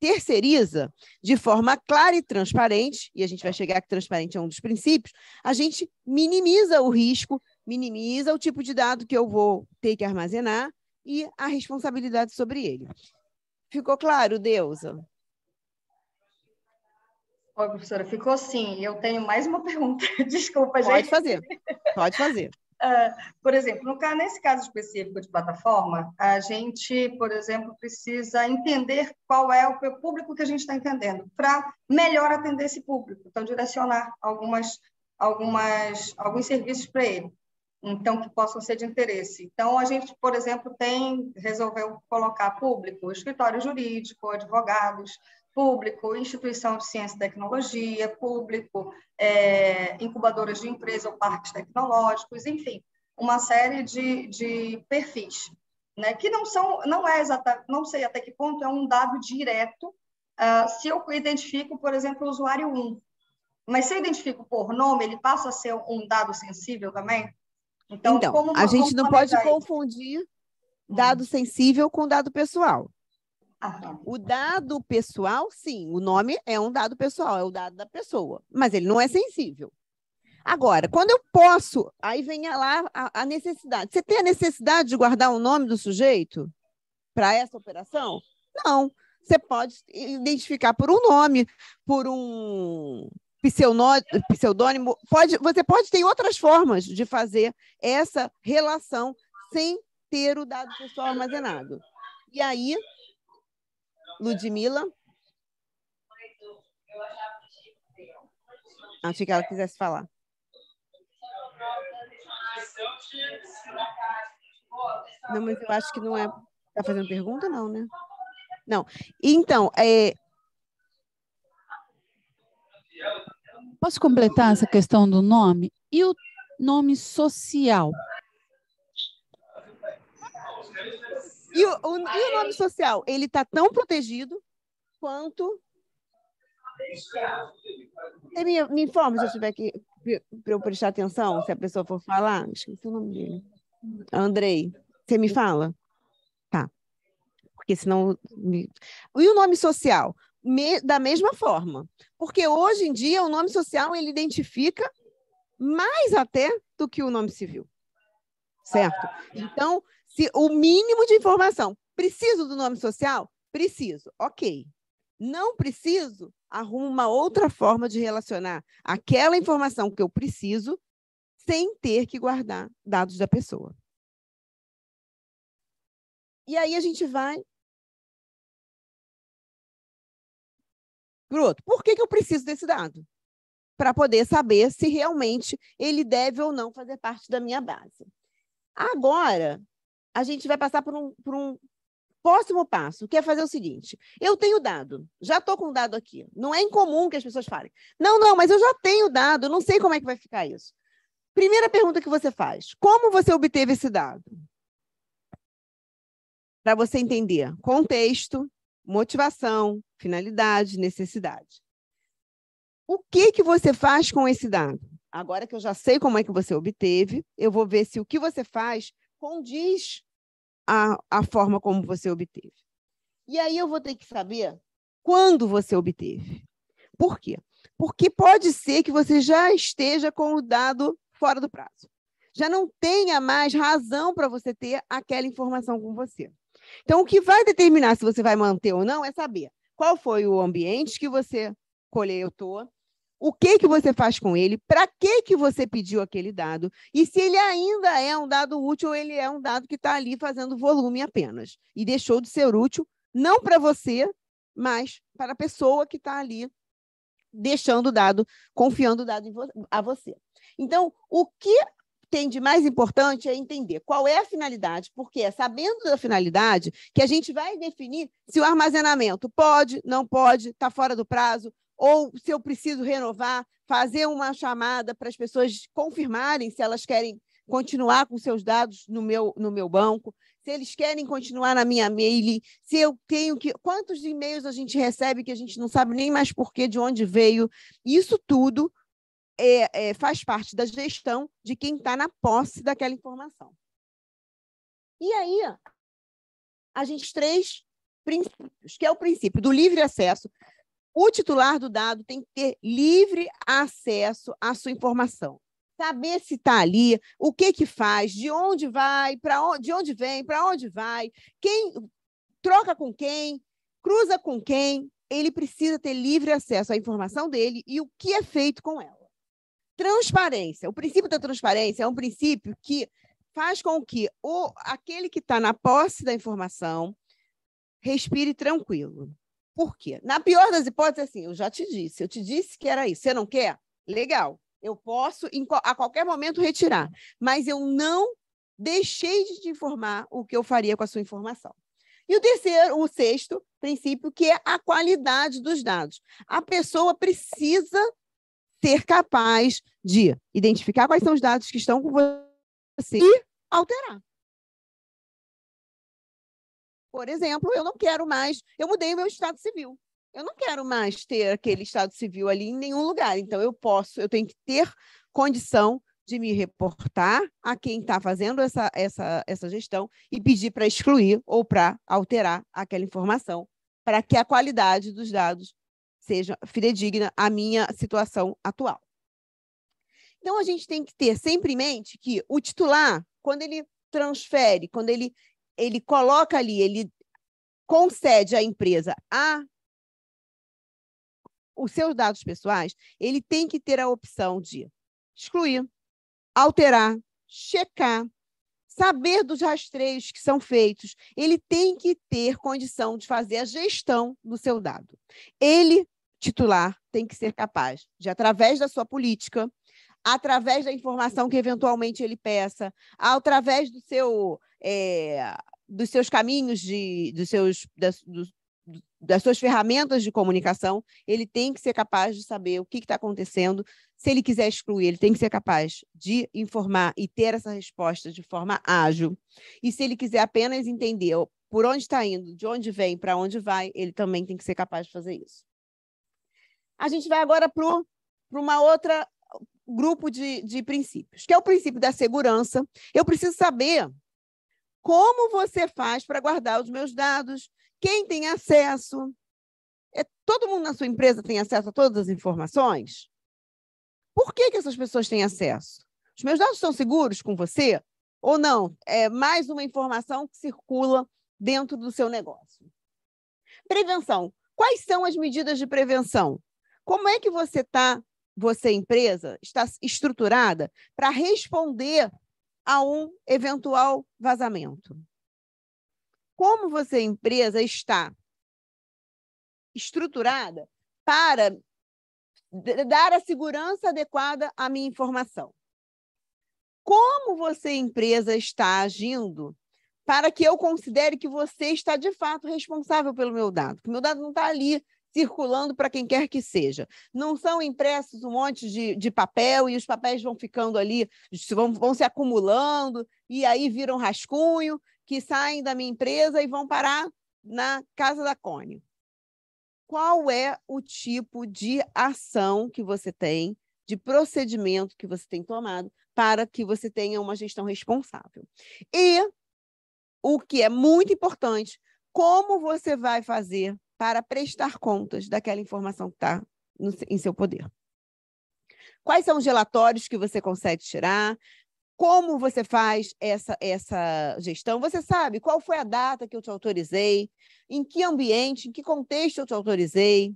terceiriza de forma clara e transparente, e a gente vai chegar que transparente é um dos princípios, a gente minimiza o risco, minimiza o tipo de dado que eu vou ter que armazenar e a responsabilidade sobre ele. Ficou claro, Deusa? Oi, professora, ficou sim. Eu tenho mais uma pergunta. Desculpa, Pode gente. Pode fazer. Pode fazer. Ah, por exemplo, no, nesse caso específico de plataforma, a gente, por exemplo, precisa entender qual é o público que a gente está entendendo, para melhor atender esse público, então direcionar algumas, algumas, alguns serviços para ele, então que possam ser de interesse. Então, a gente, por exemplo, tem resolveu colocar público, escritório jurídico, advogados, público, instituição de ciência e tecnologia, público, é, incubadoras de empresa ou parques tecnológicos, enfim, uma série de, de perfis, né, que não são, não é exata, não sei até que ponto é um dado direto uh, se eu identifico, por exemplo, o usuário 1, mas se eu identifico por nome, ele passa a ser um dado sensível também? Então, então como, a gente não pode confundir hum. dado sensível com dado pessoal o dado pessoal, sim, o nome é um dado pessoal, é o dado da pessoa, mas ele não é sensível. Agora, quando eu posso, aí vem lá a, a necessidade. Você tem a necessidade de guardar o nome do sujeito para essa operação? Não. Você pode identificar por um nome, por um pseudônimo. Pode, você pode ter outras formas de fazer essa relação sem ter o dado pessoal armazenado. E aí Ludmilla? Achei que ela quisesse falar. Não, mas eu acho que não é. Está fazendo pergunta, não, né? Não. Então, é... Posso completar essa questão do nome? E o nome social? E o, o, e o nome social? Ele está tão protegido quanto. É, me, me informa se eu tiver que para eu prestar atenção, se a pessoa for falar. Esqueci o nome dele. Andrei, você me fala? Tá. Porque senão. Me... E o nome social? Me... Da mesma forma. Porque hoje em dia o nome social ele identifica mais até do que o nome civil. Certo? Então, se, o mínimo de informação. Preciso do nome social? Preciso. Ok. Não preciso? Arrumo uma outra forma de relacionar aquela informação que eu preciso sem ter que guardar dados da pessoa. E aí a gente vai para outro. Por que, que eu preciso desse dado? Para poder saber se realmente ele deve ou não fazer parte da minha base. Agora, a gente vai passar por um, por um próximo passo, que é fazer o seguinte: eu tenho dado, já estou com dado aqui. Não é incomum que as pessoas falem, não, não, mas eu já tenho dado, não sei como é que vai ficar isso. Primeira pergunta que você faz: como você obteve esse dado? Para você entender contexto, motivação, finalidade, necessidade. O que que você faz com esse dado? Agora que eu já sei como é que você obteve, eu vou ver se o que você faz condiz a, a forma como você obteve. E aí eu vou ter que saber quando você obteve. Por quê? Porque pode ser que você já esteja com o dado fora do prazo. Já não tenha mais razão para você ter aquela informação com você. Então, o que vai determinar se você vai manter ou não é saber qual foi o ambiente que você colheu, o que que você faz com ele, para que que você pediu aquele dado e se ele ainda é um dado útil ou ele é um dado que está ali fazendo volume apenas e deixou de ser útil não para você, mas para a pessoa que está ali deixando o dado, confiando o dado vo a você. Então, o que tem de mais importante é entender qual é a finalidade, porque é sabendo da finalidade que a gente vai definir se o armazenamento pode, não pode, está fora do prazo, ou se eu preciso renovar, fazer uma chamada para as pessoas confirmarem se elas querem continuar com seus dados no meu, no meu banco, se eles querem continuar na minha mailing, se eu tenho que. Quantos e-mails a gente recebe que a gente não sabe nem mais porquê, de onde veio? Isso tudo é, é, faz parte da gestão de quem está na posse daquela informação. E aí, a gente três princípios, que é o princípio do livre acesso. O titular do dado tem que ter livre acesso à sua informação. Saber se está ali, o que que faz, de onde vai, para onde, de onde vem, para onde vai, quem troca com quem, cruza com quem, ele precisa ter livre acesso à informação dele e o que é feito com ela. Transparência. O princípio da transparência é um princípio que faz com que o, aquele que está na posse da informação respire tranquilo. Por quê? Na pior das hipóteses, assim, eu já te disse, eu te disse que era isso. Você não quer? Legal. Eu posso, em, a qualquer momento, retirar. Mas eu não deixei de te informar o que eu faria com a sua informação. E o terceiro, o sexto princípio, que é a qualidade dos dados. A pessoa precisa ser capaz de identificar quais são os dados que estão com você e alterar. Por exemplo, eu não quero mais, eu mudei meu estado civil. Eu não quero mais ter aquele estado civil ali em nenhum lugar. Então, eu posso, eu tenho que ter condição de me reportar a quem está fazendo essa, essa, essa gestão e pedir para excluir ou para alterar aquela informação, para que a qualidade dos dados seja fidedigna à minha situação atual. Então, a gente tem que ter sempre em mente que o titular, quando ele transfere, quando ele, ele coloca ali, ele concede à empresa a os seus dados pessoais, ele tem que ter a opção de excluir, alterar, checar, saber dos rastreios que são feitos. Ele tem que ter condição de fazer a gestão do seu dado. Ele titular tem que ser capaz de, através da sua política, através da informação que eventualmente ele peça, através do seu, é, dos seus caminhos, de, dos seus, das, das suas ferramentas de comunicação, ele tem que ser capaz de saber o que está acontecendo. Se ele quiser excluir, ele tem que ser capaz de informar e ter essa resposta de forma ágil. E se ele quiser apenas entender por onde está indo, de onde vem, para onde vai, ele também tem que ser capaz de fazer isso. A gente vai agora para uma outra grupo de, de princípios, que é o princípio da segurança. Eu preciso saber como você faz para guardar os meus dados, quem tem acesso. É, todo mundo na sua empresa tem acesso a todas as informações? Por que, que essas pessoas têm acesso? Os meus dados estão seguros com você ou não? É mais uma informação que circula dentro do seu negócio. Prevenção. Quais são as medidas de prevenção? Como é que você está, você empresa, está estruturada para responder a um eventual vazamento? Como você empresa está estruturada para dar a segurança adequada à minha informação? Como você empresa está agindo para que eu considere que você está de fato responsável pelo meu dado, que meu dado não está ali circulando para quem quer que seja. Não são impressos um monte de, de papel e os papéis vão ficando ali, vão, vão se acumulando e aí viram rascunho que saem da minha empresa e vão parar na casa da Cone. Qual é o tipo de ação que você tem, de procedimento que você tem tomado para que você tenha uma gestão responsável? E o que é muito importante, como você vai fazer para prestar contas daquela informação que está em seu poder. Quais são os relatórios que você consegue tirar? Como você faz essa, essa gestão? Você sabe qual foi a data que eu te autorizei, em que ambiente, em que contexto eu te autorizei,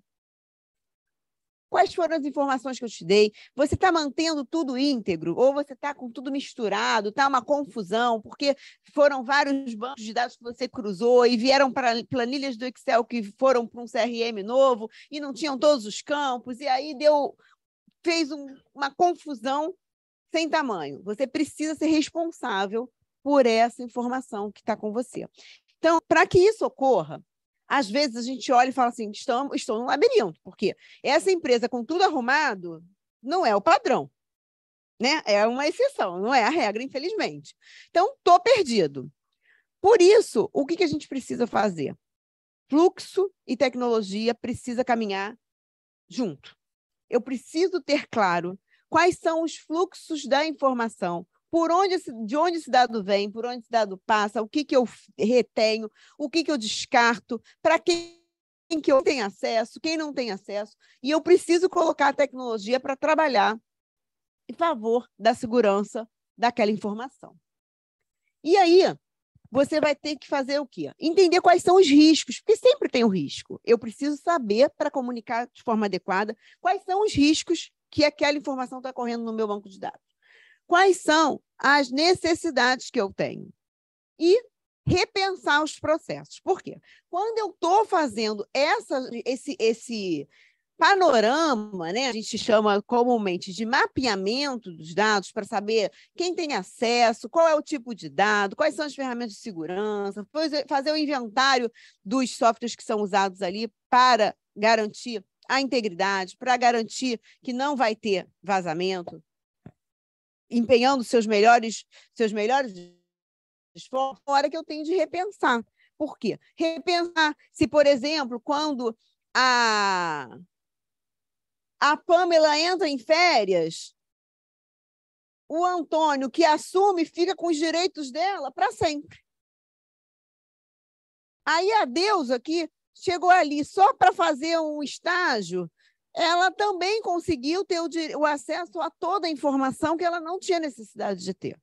Quais foram as informações que eu te dei? Você está mantendo tudo íntegro ou você está com tudo misturado? Está uma confusão porque foram vários bancos de dados que você cruzou e vieram para planilhas do Excel que foram para um CRM novo e não tinham todos os campos e aí deu fez um, uma confusão sem tamanho. Você precisa ser responsável por essa informação que está com você. Então, para que isso ocorra, às vezes a gente olha e fala assim, estou, estou num labirinto, porque essa empresa com tudo arrumado não é o padrão. Né? É uma exceção, não é a regra, infelizmente. Então, estou perdido. Por isso, o que, que a gente precisa fazer? Fluxo e tecnologia precisa caminhar junto. Eu preciso ter claro quais são os fluxos da informação, por onde de onde esse dado vem, por onde esse dado passa, o que, que eu retenho, o que, que eu descarto, para quem que eu tenho acesso, quem não tem acesso, e eu preciso colocar a tecnologia para trabalhar em favor da segurança daquela informação. E aí, você vai ter que fazer o quê? Entender quais são os riscos, porque sempre tem um risco. Eu preciso saber para comunicar de forma adequada quais são os riscos que aquela informação está correndo no meu banco de dados quais são as necessidades que eu tenho e repensar os processos. Por quê? Quando eu estou fazendo essa, esse, esse panorama, né? A gente chama comumente de mapeamento dos dados para saber quem tem acesso, qual é o tipo de dado, quais são as ferramentas de segurança, é, fazer o inventário dos softwares que são usados ali para garantir a integridade, para garantir que não vai ter vazamento, empenhando seus melhores, seus melhores esforços, é hora que eu tenho de repensar. Por quê? Repensar se, por exemplo, quando a a Pamela entra em férias, o Antônio que assume fica com os direitos dela para sempre. Aí a Deus aqui chegou ali só para fazer um estágio ela também conseguiu ter o, o acesso a toda a informação que ela não tinha necessidade de ter.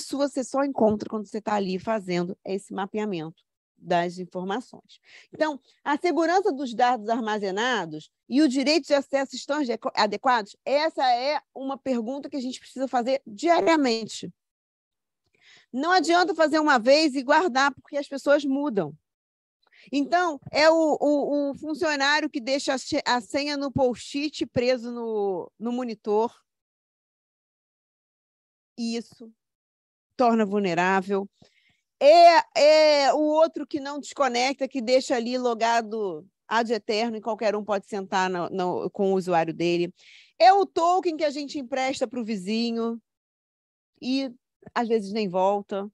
Isso você só encontra quando você está ali fazendo esse mapeamento das informações. Então, a segurança dos dados armazenados e o direito de acesso estão adequados? Essa é uma pergunta que a gente precisa fazer diariamente. Não adianta fazer uma vez e guardar, porque as pessoas mudam. Então, é o, o, o funcionário que deixa a senha no post-it preso no, no monitor. Isso torna vulnerável. É, é o outro que não desconecta, que deixa ali logado ad eterno e qualquer um pode sentar no, no, com o usuário dele. É o token que a gente empresta para o vizinho e às vezes nem volta.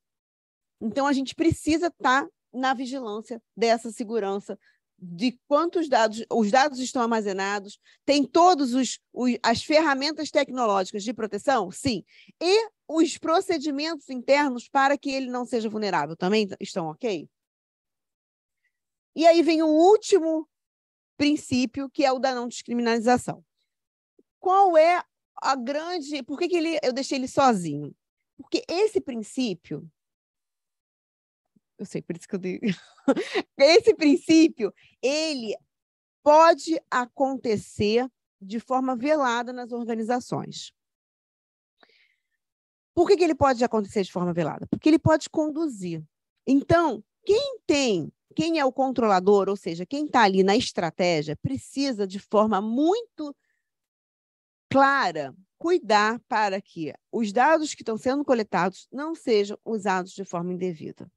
Então a gente precisa estar tá na vigilância dessa segurança de quantos dados, os dados estão armazenados, tem todas os, os, as ferramentas tecnológicas de proteção? Sim. E os procedimentos internos para que ele não seja vulnerável também estão ok? E aí vem o último princípio, que é o da não descriminalização. Qual é a grande. Por que, que ele, eu deixei ele sozinho? Porque esse princípio eu sei, por isso que eu digo. Esse princípio, ele pode acontecer de forma velada nas organizações. Por que, que ele pode acontecer de forma velada? Porque ele pode conduzir. Então, quem tem, quem é o controlador, ou seja, quem está ali na estratégia, precisa de forma muito clara cuidar para que os dados que estão sendo coletados não sejam usados de forma indevida.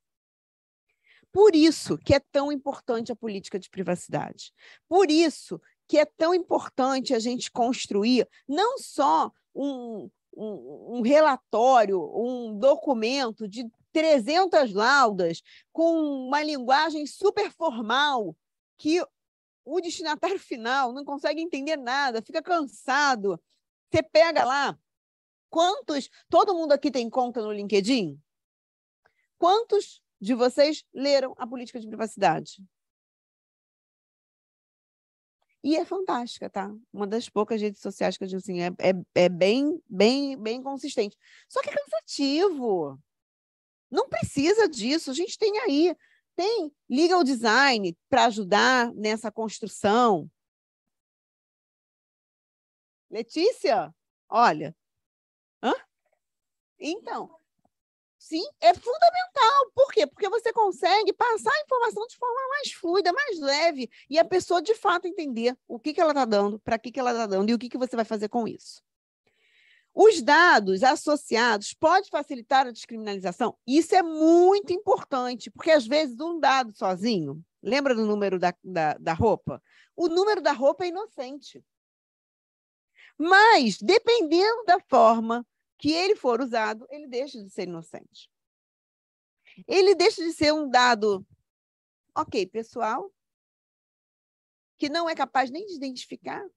Por isso que é tão importante a política de privacidade. Por isso que é tão importante a gente construir não só um, um, um relatório, um documento de 300 laudas com uma linguagem super formal que o destinatário final não consegue entender nada, fica cansado. Você pega lá quantos, todo mundo aqui tem conta no LinkedIn? Quantos de vocês leram a política de privacidade. E é fantástica, tá? Uma das poucas redes sociais que eu digo assim, é, é, é bem, bem, bem consistente. Só que é cansativo. Não precisa disso. A gente tem aí, tem legal design para ajudar nessa construção. Letícia, olha. Hã? Então, sim é fundamental. Por quê? Porque você consegue passar a informação de forma mais fluida, mais leve, e a pessoa de fato entender o que, que ela está dando, para que, que ela está dando e o que, que você vai fazer com isso. Os dados associados podem facilitar a descriminalização? Isso é muito importante, porque às vezes um dado sozinho, lembra do número da, da, da roupa? O número da roupa é inocente. Mas, dependendo da forma que ele for usado, ele deixa de ser inocente. Ele deixa de ser um dado, ok, pessoal, que não é capaz nem de identificar.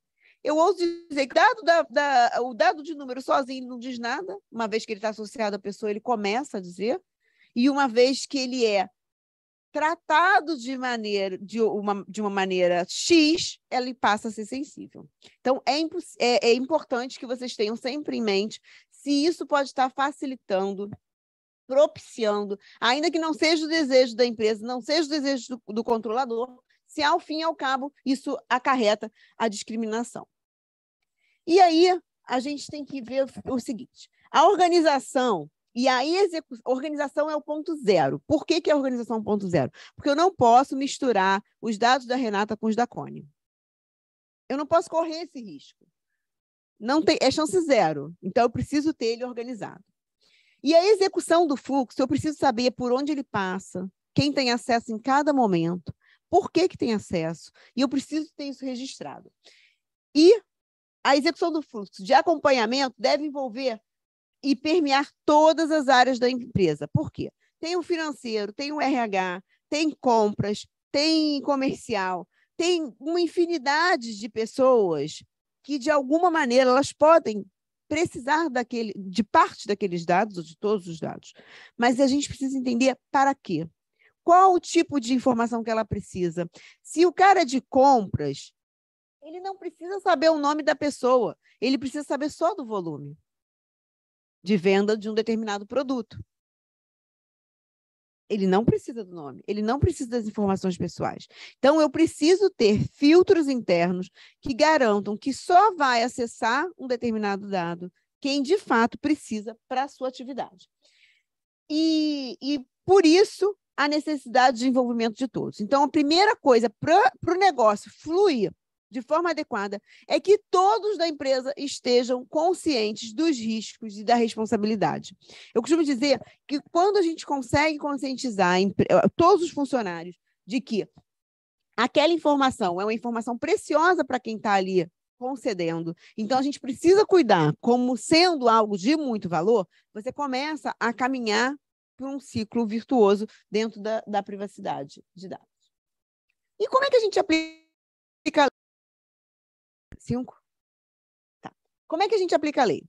Eu ouso dizer que dado da, da, o dado de número sozinho não diz nada, uma vez que ele está associado à pessoa, ele começa a dizer, e uma vez que ele é tratado de maneira de uma, de uma maneira X, ele passa a ser sensível. Então é, é, é, importante que vocês tenham sempre em mente se isso pode estar facilitando, propiciando, ainda que não seja o desejo da empresa, não seja o desejo do, do controlador, se ao fim e ao cabo isso acarreta a discriminação. E aí a gente tem que ver o seguinte: a organização e a execução. organização é o ponto zero. Por que, que é a organização é o ponto zero? Porque eu não posso misturar os dados da Renata com os da Cone. Eu não posso correr esse risco não tem, é chance zero. Então, eu preciso ter ele organizado. E a execução do fluxo, eu preciso saber por onde ele passa, quem tem acesso em cada momento, por que, que tem acesso, e eu preciso ter isso registrado. E a execução do fluxo de acompanhamento deve envolver e permear todas as áreas da empresa. Por quê? Tem o financeiro, tem o RH, tem compras, tem comercial, tem uma infinidade de pessoas que, de alguma maneira, elas podem precisar daquele, de parte daqueles dados, ou de todos os dados, mas a gente precisa entender para quê. Qual o tipo de informação que ela precisa? Se o cara é de compras, ele não precisa saber o nome da pessoa, ele precisa saber só do volume de venda de um determinado produto ele não precisa do nome, ele não precisa das informações pessoais. Então, eu preciso ter filtros internos que garantam que só vai acessar um determinado dado quem de fato precisa para a sua atividade. E, e por isso, a necessidade de envolvimento de todos. Então, a primeira coisa para o negócio fluir de forma adequada é que todos da empresa estejam conscientes dos riscos e da responsabilidade. Eu costumo dizer que quando a gente consegue conscientizar eh, todos os funcionários de que aquela informação é uma informação preciosa para quem está ali concedendo. Então, a gente precisa cuidar, como sendo algo de muito valor, você começa a caminhar por um ciclo virtuoso dentro da, da privacidade de dados. E como é que a gente aplica Cinco? Tá. Como é que a gente aplica a lei?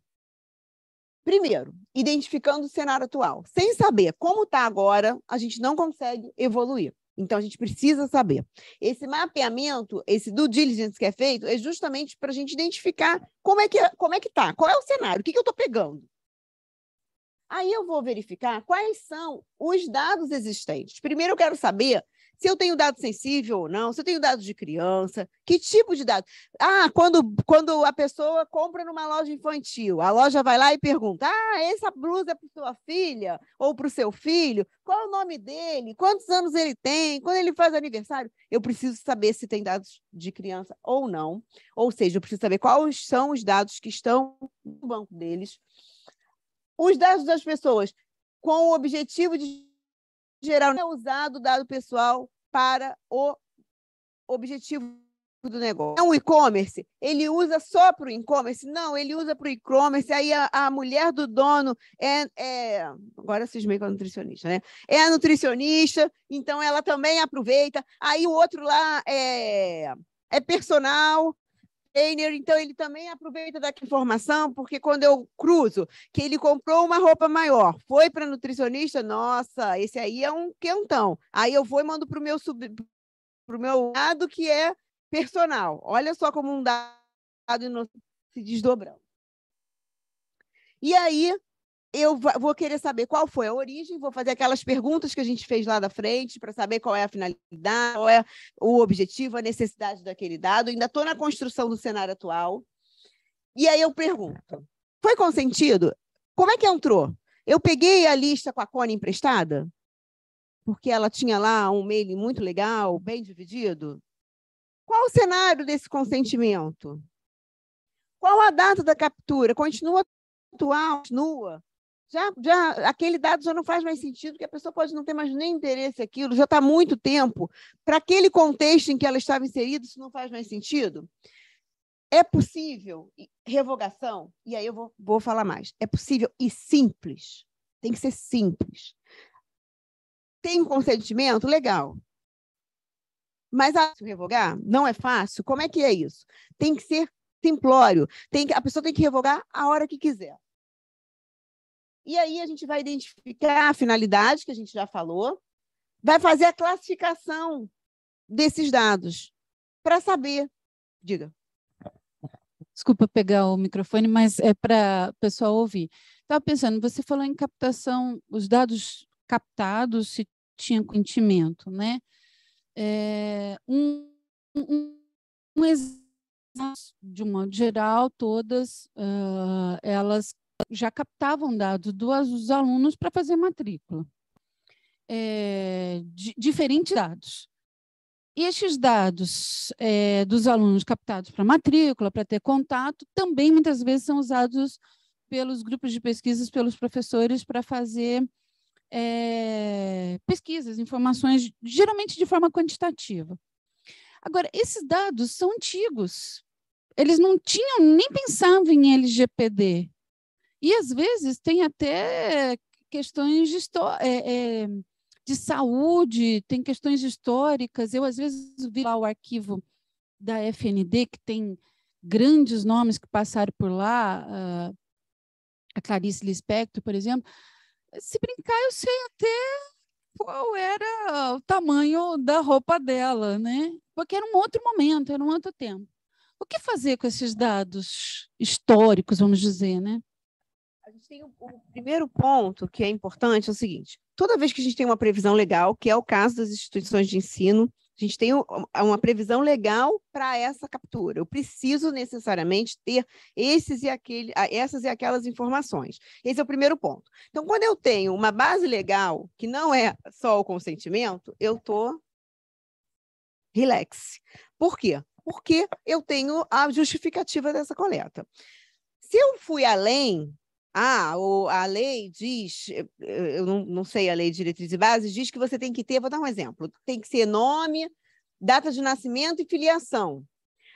Primeiro, identificando o cenário atual. Sem saber como está agora, a gente não consegue evoluir. Então, a gente precisa saber. Esse mapeamento, esse due diligence que é feito, é justamente para a gente identificar como é que como é que está, qual é o cenário, o que, que eu estou pegando. Aí eu vou verificar quais são os dados existentes. Primeiro, eu quero saber se eu tenho dado sensível ou não, se eu tenho dados de criança, que tipo de dado? Ah, quando, quando a pessoa compra numa loja infantil, a loja vai lá e pergunta: ah, essa blusa é para sua filha ou para o seu filho? Qual é o nome dele? Quantos anos ele tem? Quando ele faz aniversário? Eu preciso saber se tem dados de criança ou não. Ou seja, eu preciso saber quais são os dados que estão no banco deles. Os dados das pessoas com o objetivo de geral, não é usado o dado pessoal para o objetivo do negócio. É um e-commerce, ele usa só para o e-commerce? Não, ele usa para o e-commerce, aí a, a, mulher do dono é, é agora meio com a nutricionista, né? É a nutricionista, então ela também aproveita, aí o outro lá é, é personal, então, ele também aproveita da informação, porque quando eu cruzo, que ele comprou uma roupa maior, foi para nutricionista, nossa, esse aí é um quentão. Aí eu vou e mando para o meu, sub... pro meu lado, que é personal. Olha só como um dado se desdobrando. E aí, eu vou querer saber qual foi a origem, vou fazer aquelas perguntas que a gente fez lá da frente para saber qual é a finalidade, qual é o objetivo, a necessidade daquele dado. Ainda estou na construção do cenário atual. E aí eu pergunto: foi consentido? Como é que entrou? Eu peguei a lista com a Cone emprestada, porque ela tinha lá um mail muito legal, bem dividido. Qual o cenário desse consentimento? Qual a data da captura? Continua atual, continua? já, já aquele dado já não faz mais sentido, porque a pessoa pode não ter mais nem interesse aquilo, já está muito tempo. Para aquele contexto em que ela estava inserida, isso não faz mais sentido. É possível revogação, e aí eu vou, vou falar mais. É possível e simples. Tem que ser simples. Tem consentimento? Legal. Mas a revogar não é fácil? Como é que é isso? Tem que ser simplório. Tem que, a pessoa tem que revogar a hora que quiser. E aí a gente vai identificar a finalidade, que a gente já falou, vai fazer a classificação desses dados para saber. Diga. Desculpa pegar o microfone, mas é para o pessoal ouvir. Estava pensando, você falou em captação, os dados captados se tinha conhecimento, né? É, um, um, um exemplo, de modo geral, todas uh, elas já captavam dados dos alunos para fazer matrícula, é, de, diferentes dados. E esses dados é, dos alunos captados para matrícula, para ter contato, também muitas vezes são usados pelos grupos de pesquisas, pelos professores, para fazer é, pesquisas, informações, geralmente de forma quantitativa. Agora, esses dados são antigos. Eles não tinham, nem pensavam em LGPD e às vezes tem até questões de, é, é, de saúde, tem questões históricas. Eu às vezes vi lá o arquivo da FND, que tem grandes nomes que passaram por lá, ah, a Clarice Lispector, por exemplo. Se brincar, eu sei até qual era o tamanho da roupa dela, né? Porque era um outro momento, era um outro tempo. O que fazer com esses dados históricos, vamos dizer, né? a gente tem o, o primeiro ponto que é importante é o seguinte: toda vez que a gente tem uma previsão legal, que é o caso das instituições de ensino, a gente tem uma previsão legal para essa captura. Eu preciso necessariamente ter esses e aquele, essas e aquelas informações. Esse é o primeiro ponto. Então, quando eu tenho uma base legal, que não é só o consentimento, eu estou relax. Por quê? Porque eu tenho a justificativa dessa coleta. Se eu fui além ah, o, a lei diz, eh, eu não, não sei a lei de diretrizes e bases, diz que você tem que ter, vou dar um exemplo, tem que ser nome, data de nascimento e filiação.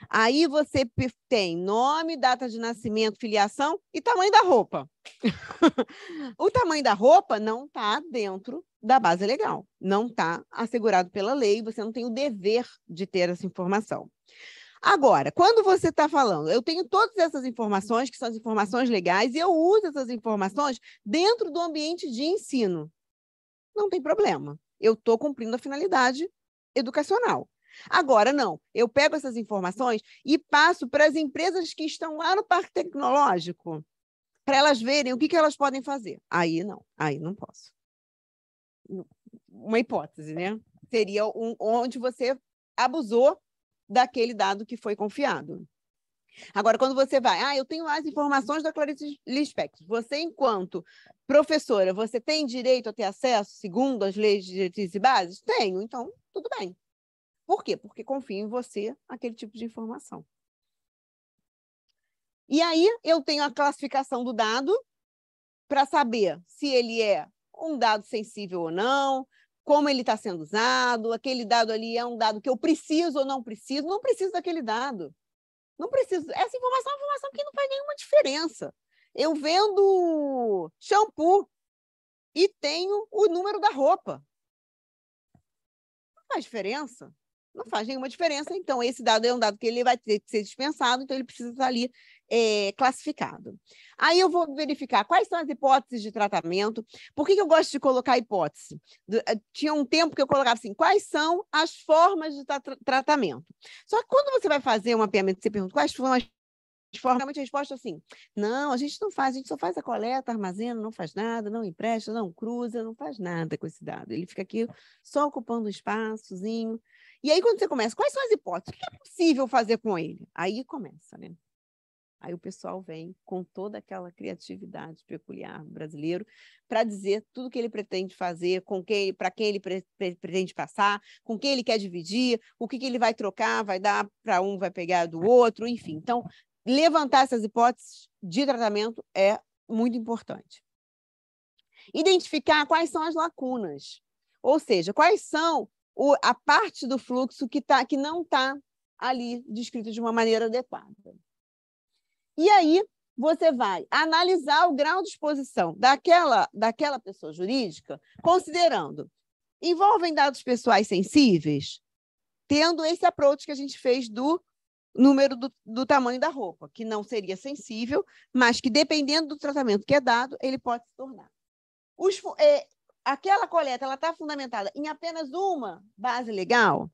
Aí você tem nome, data de nascimento, filiação e tamanho da roupa. o tamanho da roupa não está dentro da base legal, não está assegurado pela lei, você não tem o dever de ter essa informação. Agora, quando você está falando, eu tenho todas essas informações, que são as informações legais, e eu uso essas informações dentro do ambiente de ensino. Não tem problema. Eu estou cumprindo a finalidade educacional. Agora, não. Eu pego essas informações e passo para as empresas que estão lá no Parque Tecnológico, para elas verem o que, que elas podem fazer. Aí não, aí não posso. Uma hipótese, né? Seria um, onde você abusou daquele dado que foi confiado. Agora, quando você vai, ah, eu tenho as informações da Clarice Lispector. Você, enquanto professora, você tem direito a ter acesso segundo as leis de diretrizes e bases? Tenho, então tudo bem. Por quê? Porque confio em você aquele tipo de informação. E aí eu tenho a classificação do dado para saber se ele é um dado sensível ou não, como ele está sendo usado, aquele dado ali é um dado que eu preciso ou não preciso, não preciso daquele dado. Não preciso. É essa informação é uma informação que não faz nenhuma diferença. Eu vendo shampoo e tenho o número da roupa. Não faz diferença. Não faz nenhuma diferença. Então, esse dado é um dado que ele vai ter que ser dispensado, então ele precisa estar tá ali é, classificado. Aí eu vou verificar quais são as hipóteses de tratamento. Por que, que eu gosto de colocar hipótese? Do, eh, tinha um tempo que eu colocava assim: quais são as formas de tra tratamento? Só que quando você vai fazer um mapeamento, você pergunta quais foram as formas? forma a resposta é assim: não, a gente não faz, a gente só faz a coleta, armazena, não faz nada, não empresta, não cruza, não faz nada com esse dado. Ele fica aqui só ocupando um espaçozinho. E aí, quando você começa, quais são as hipóteses? O que é possível fazer com ele? Aí começa, né? Aí o pessoal vem com toda aquela criatividade peculiar brasileiro para dizer tudo o que ele pretende fazer, com quem, para quem ele pre pretende passar, com quem ele quer dividir, o que, que ele vai trocar, vai dar para um, vai pegar do outro, enfim. Então, levantar essas hipóteses de tratamento é muito importante. Identificar quais são as lacunas, ou seja, quais são o, a parte do fluxo que, tá, que não está ali descrito de uma maneira adequada. E aí você vai analisar o grau de exposição daquela, daquela pessoa jurídica, considerando envolvem dados pessoais sensíveis, tendo esse approach que a gente fez do número do, do, tamanho da roupa, que não seria sensível, mas que dependendo do tratamento que é dado, ele pode se tornar. Os, é, aquela coleta ela está fundamentada em apenas uma base legal?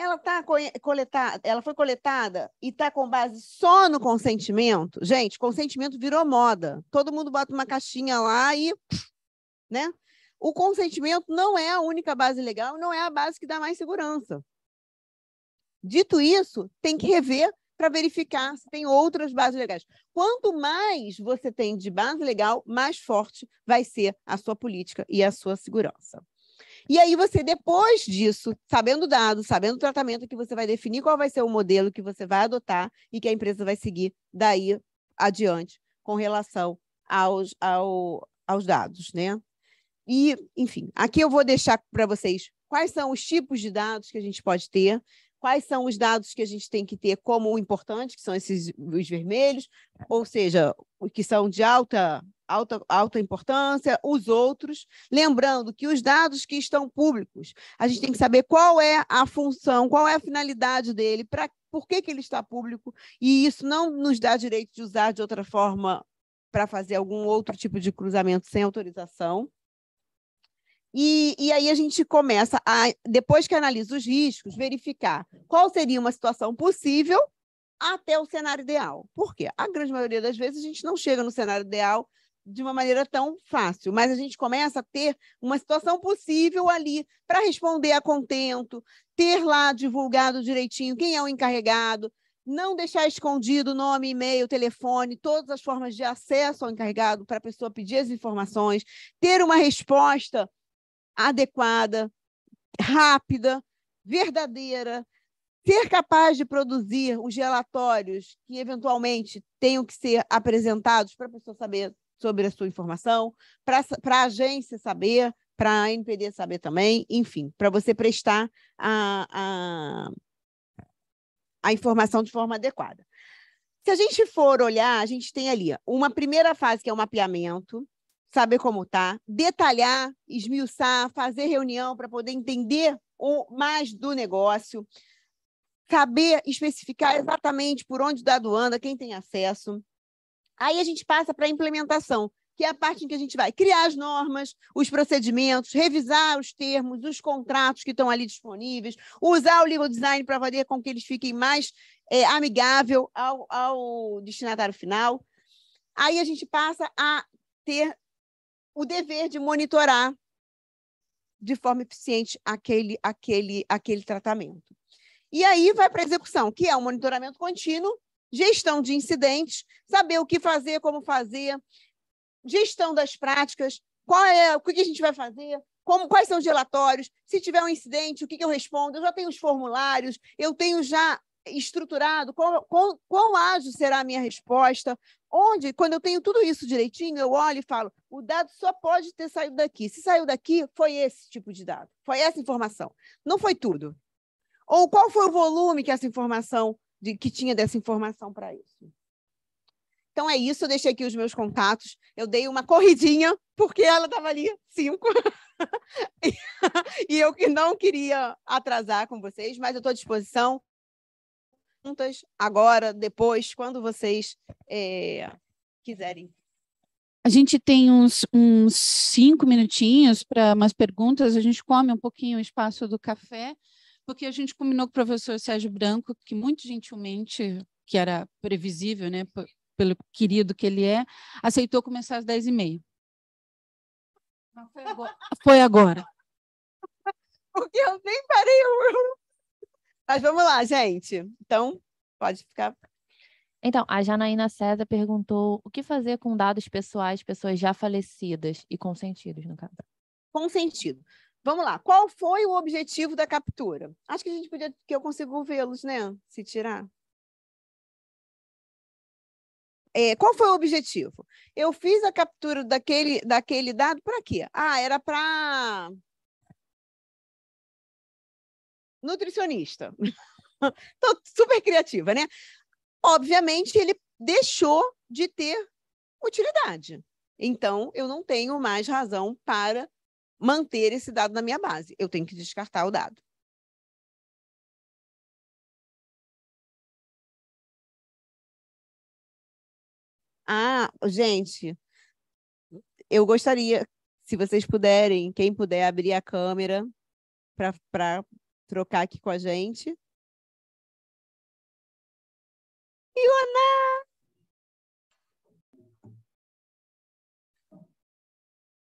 ela tá coletada, ela foi coletada e está com base só no consentimento. Gente, consentimento virou moda. Todo mundo bota uma caixinha lá e, né? O consentimento não é a única base legal, não é a base que dá mais segurança. Dito isso, tem que rever para verificar se tem outras bases legais. Quanto mais você tem de base legal, mais forte vai ser a sua política e a sua segurança. E aí você, depois disso, sabendo o dado, sabendo o tratamento que você vai definir, qual vai ser o modelo que você vai adotar e que a empresa vai seguir daí adiante com relação aos, ao, aos dados, né? E, enfim, aqui eu vou deixar para vocês quais são os tipos de dados que a gente pode ter, quais são os dados que a gente tem que ter como importante, que são esses os vermelhos, ou seja, que são de alta alta, alta importância, os outros. Lembrando que os dados que estão públicos, a gente tem que saber qual é a função, qual é a finalidade dele, para por que, que ele está público, e isso não nos dá direito de usar de outra forma para fazer algum outro tipo de cruzamento sem autorização. E, e, aí a gente começa, a, depois que analisa os riscos, verificar qual seria uma situação possível até o cenário ideal. Por quê? A grande maioria das vezes a gente não chega no cenário ideal de uma maneira tão fácil, mas a gente começa a ter uma situação possível ali para responder a contento, ter lá divulgado direitinho quem é o encarregado, não deixar escondido nome, e-mail, telefone, todas as formas de acesso ao encarregado para a pessoa pedir as informações, ter uma resposta adequada, rápida, verdadeira, ser capaz de produzir os relatórios que eventualmente tenham que ser apresentados para a pessoa saber sobre a sua informação, para a agência saber, para a NPD saber também, enfim, para você prestar a, a, a informação de forma adequada. Se a gente for olhar, a gente tem ali uma primeira fase que é o mapeamento, saber como tá, detalhar, esmiuçar, fazer reunião para poder entender o mais do negócio, saber especificar exatamente por onde o dado anda, quem tem acesso, Aí a gente passa para a implementação, que é a parte em que a gente vai criar as normas, os procedimentos, revisar os termos, os contratos que estão ali disponíveis, usar o legal design para fazer com que eles fiquem mais é, amigável ao, ao destinatário final. Aí a gente passa a ter o dever de monitorar de forma eficiente aquele, aquele, aquele tratamento. E aí vai para a execução, que é o monitoramento contínuo gestão de incidentes, saber o que fazer, como fazer, gestão das práticas, qual é o que a gente vai fazer, como, quais são os relatórios, se tiver um incidente, o que, que eu respondo, eu já tenho os formulários, eu tenho já estruturado qual, ágil será a minha resposta, onde, quando eu tenho tudo isso direitinho, eu olho e falo, o dado só pode ter saído daqui, se saiu daqui, foi esse tipo de dado, foi essa informação, não foi tudo. Ou qual foi o volume que essa informação de que tinha dessa informação para isso. Então é isso, eu deixei aqui os meus contatos. Eu dei uma corridinha, porque ela estava ali, cinco. e eu que não queria atrasar com vocês, mas eu estou à disposição. Perguntas agora, depois, quando vocês é, quiserem. A gente tem uns, uns cinco minutinhos para umas perguntas, a gente come um pouquinho o espaço do café porque a gente combinou com o professor Sérgio Branco, que muito gentilmente, que era previsível, né, pelo querido que ele é, aceitou começar às 10h30. Foi agora. Foi agora. Porque eu nem parei o Mas vamos lá, gente. Então, pode ficar. Então, a Janaína César perguntou o que fazer com dados pessoais, pessoas já falecidas e consentidos, no caso. Consentido. Vamos lá. Qual foi o objetivo da captura? Acho que a gente podia que eu consigo vê-los, né? Se tirar. É, qual foi o objetivo? Eu fiz a captura daquele, daquele dado para quê? Ah, era para nutricionista. Estou super criativa, né? Obviamente, ele deixou de ter utilidade. Então, eu não tenho mais razão para manter esse dado na minha base. Eu tenho que descartar o dado. Ah, gente, eu gostaria, se vocês puderem, quem puder abrir a câmera para trocar aqui com a gente. Iona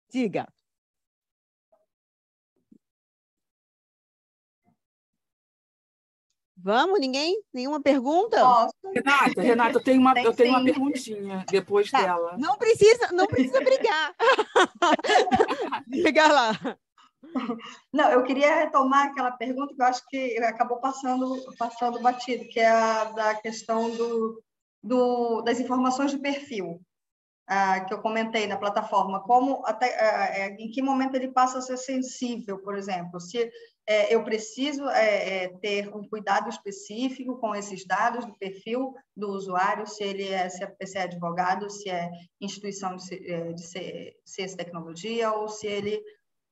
Diga. Vamos? Ninguém? Nenhuma pergunta? Posso. Renata, Renata, eu tenho uma, eu tenho uma perguntinha depois tá. dela. Não precisa, não precisa brigar. Brigar lá. Não, eu queria retomar aquela pergunta que eu acho que acabou passando, passando batido, que é a da questão do, do das informações de perfil ah, que eu comentei na plataforma. Como até, ah, é, em que momento ele passa a ser sensível, por exemplo? Se é, eu preciso é, é, ter um cuidado específico com esses dados do perfil do usuário, se ele é, se é, se é advogado, se é instituição de, é, de ciência e tecnologia, ou se ele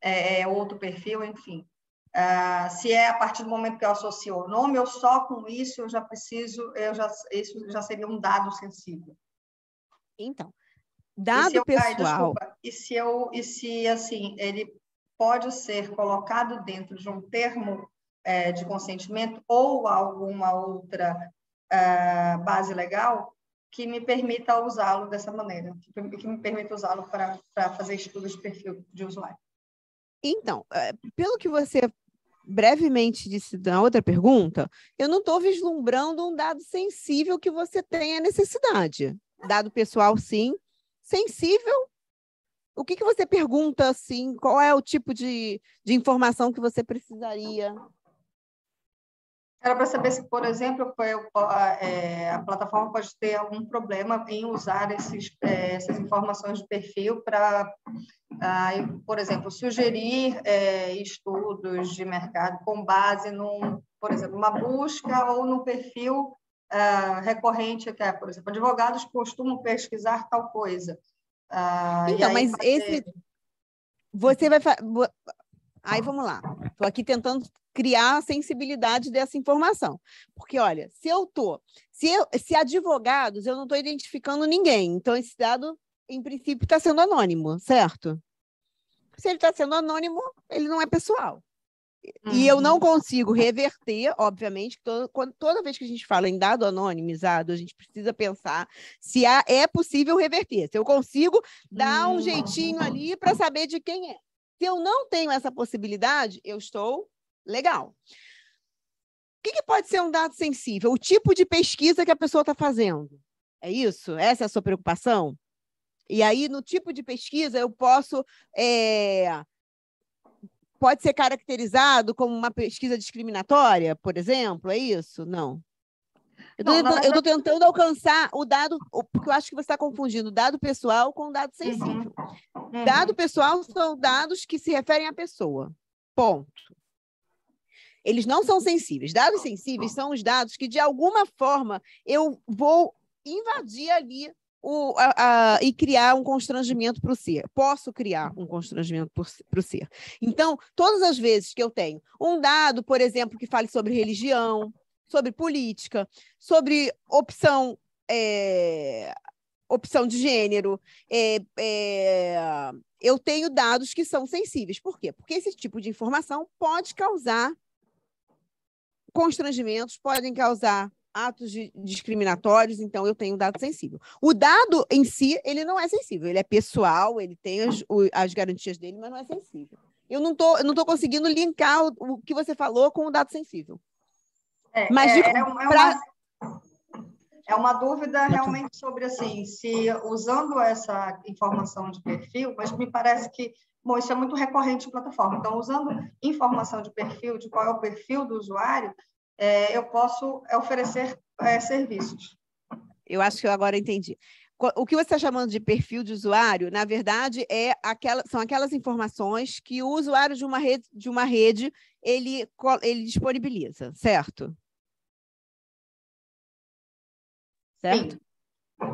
é, é outro perfil, enfim. Ah, se é a partir do momento que eu associo o nome, eu só com isso eu já preciso, eu já, isso já seria um dado sensível. Então, dado e pessoal... desculpa, e se eu, e se assim, ele pode ser colocado dentro de um termo é, de consentimento ou alguma outra é, base legal que me permita usá-lo dessa maneira, que me permita usá-lo para fazer estudos de perfil de usuário. Então, é, pelo que você brevemente disse na outra pergunta, eu não estou vislumbrando um dado sensível que você tenha necessidade. Dado pessoal, sim. Sensível, o que, que você pergunta assim? Qual é o tipo de, de informação que você precisaria? Era para saber se, por exemplo, é, a plataforma pode ter algum problema em usar esses, é, essas informações de perfil para, por exemplo, sugerir é, estudos de mercado com base num, por exemplo, uma busca ou no perfil ah, recorrente até, por exemplo, advogados costumam pesquisar tal coisa. Ah, então, mas esse. Você vai. Fa... Aí tá. vamos lá. Estou aqui tentando criar a sensibilidade dessa informação. Porque, olha, se eu tô, se, eu, se advogados, eu não estou identificando ninguém. Então, esse dado, em princípio, está sendo anônimo, certo? Se ele está sendo anônimo, ele não é pessoal. Uhum. E eu não uhum. consigo reverter, obviamente, toda toda vez que a gente fala em dado anonimizado, a gente precisa pensar se há, é possível reverter, se eu consigo dar um hum. jeitinho ali para saber de quem é. Se eu não tenho essa possibilidade, eu estou legal. O que, que pode ser um dado sensível? O tipo de pesquisa que a pessoa está fazendo. É isso? Essa é a sua preocupação? E aí, no tipo de pesquisa, eu posso é, pode ser caracterizado como uma pesquisa discriminatória, por exemplo? É isso? Não. Eu estou tentando alcançar o dado, porque eu acho que você está confundindo dado pessoal com dado uhum. sensível. Uhum. Dado pessoal são dados que se referem à pessoa. Ponto. Eles não são sensíveis. Dados sensíveis são os dados que, de alguma forma, eu vou invadir ali o, a, a, e criar um constrangimento para o ser. Posso criar um constrangimento para o ser. Então, todas as vezes que eu tenho um dado, por exemplo, que fale sobre religião, sobre política, sobre opção. É, opção de gênero, é, é, eu tenho dados que são sensíveis. Por quê? Porque esse tipo de informação pode causar constrangimentos, podem causar atos discriminatórios, então eu tenho um dado sensível. O dado em si, ele não é sensível, ele é pessoal, ele tem as, as garantias dele, mas não é sensível. Eu não estou, eu não conseguindo linkar o, o que você falou com o dado sensível. É, mas é, é, uma, é pra... é uma dúvida realmente sobre assim, se usando essa informação de perfil, mas me parece que Bom, isso é muito recorrente em plataforma. Então, usando informação de perfil, de qual é o perfil do usuário, é, eu posso oferecer é, serviços. Eu acho que eu agora entendi. O que você está chamando de perfil de usuário, na verdade, é aquela, são aquelas informações que o usuário de uma rede, de uma rede ele, ele disponibiliza, certo? Certo? Sim.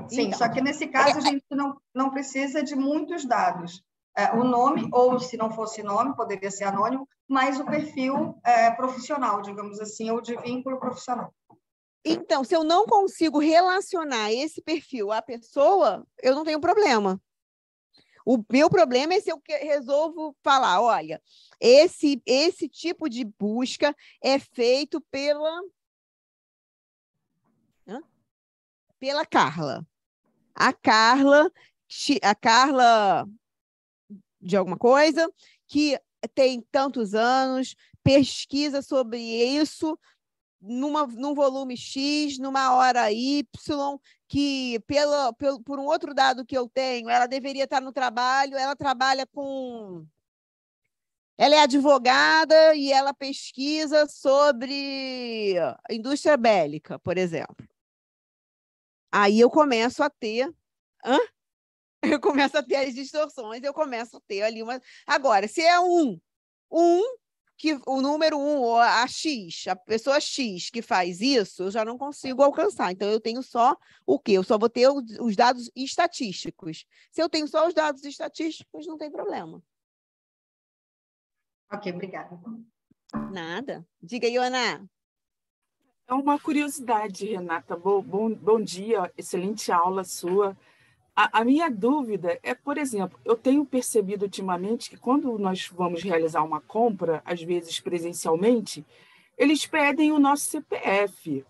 Sim, então. só que nesse caso a é, é. gente não, não precisa de muitos dados. É, o nome, ou se não fosse nome, poderia ser anônimo, mas o perfil é, profissional, digamos assim, ou de vínculo profissional. Então, se eu não consigo relacionar esse perfil à pessoa, eu não tenho problema. O meu problema é se eu resolvo falar, olha, esse esse tipo de busca é feito pela pela Carla. A Carla a Carla de alguma coisa que tem tantos anos, pesquisa sobre isso, numa, num volume X, numa hora Y, que pela, pelo, por um outro dado que eu tenho, ela deveria estar no trabalho, ela trabalha com. Ela é advogada e ela pesquisa sobre indústria bélica, por exemplo. Aí eu começo a ter. Hã? eu começo a ter as distorções, eu começo a ter ali uma. Agora, se é um, um, que o número um, ou a X, a pessoa X que faz isso, eu já não consigo alcançar. Então, eu tenho só o quê? Eu só vou ter os dados estatísticos. Se eu tenho só os dados estatísticos, não tem problema. Ok, obrigada. Nada. Diga, Iona. É uma curiosidade, Renata. Bom, bom, bom dia, excelente aula sua. A, a, minha dúvida é, por exemplo, eu tenho percebido ultimamente que quando nós vamos realizar uma compra, às vezes presencialmente, eles pedem o nosso CPF.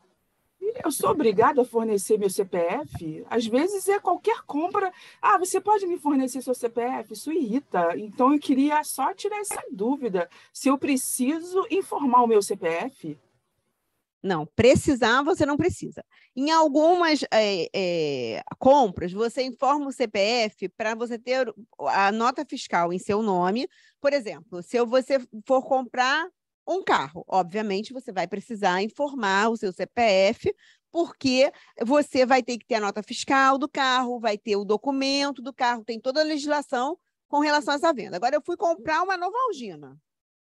eu sou obrigada a fornecer meu CPF? Às vezes é qualquer compra. Ah, você pode me fornecer seu CPF? Isso irrita. Então eu queria só tirar essa dúvida se eu preciso informar o meu CPF. Não, precisar você não precisa. Em algumas é, é, compras, você informa o CPF para você ter a nota fiscal em seu nome. Por exemplo, se você for comprar um carro, obviamente você vai precisar informar o seu CPF, porque você vai ter que ter a nota fiscal do carro, vai ter o documento do carro, tem toda a legislação com relação a essa venda. Agora, eu fui comprar uma Novalgina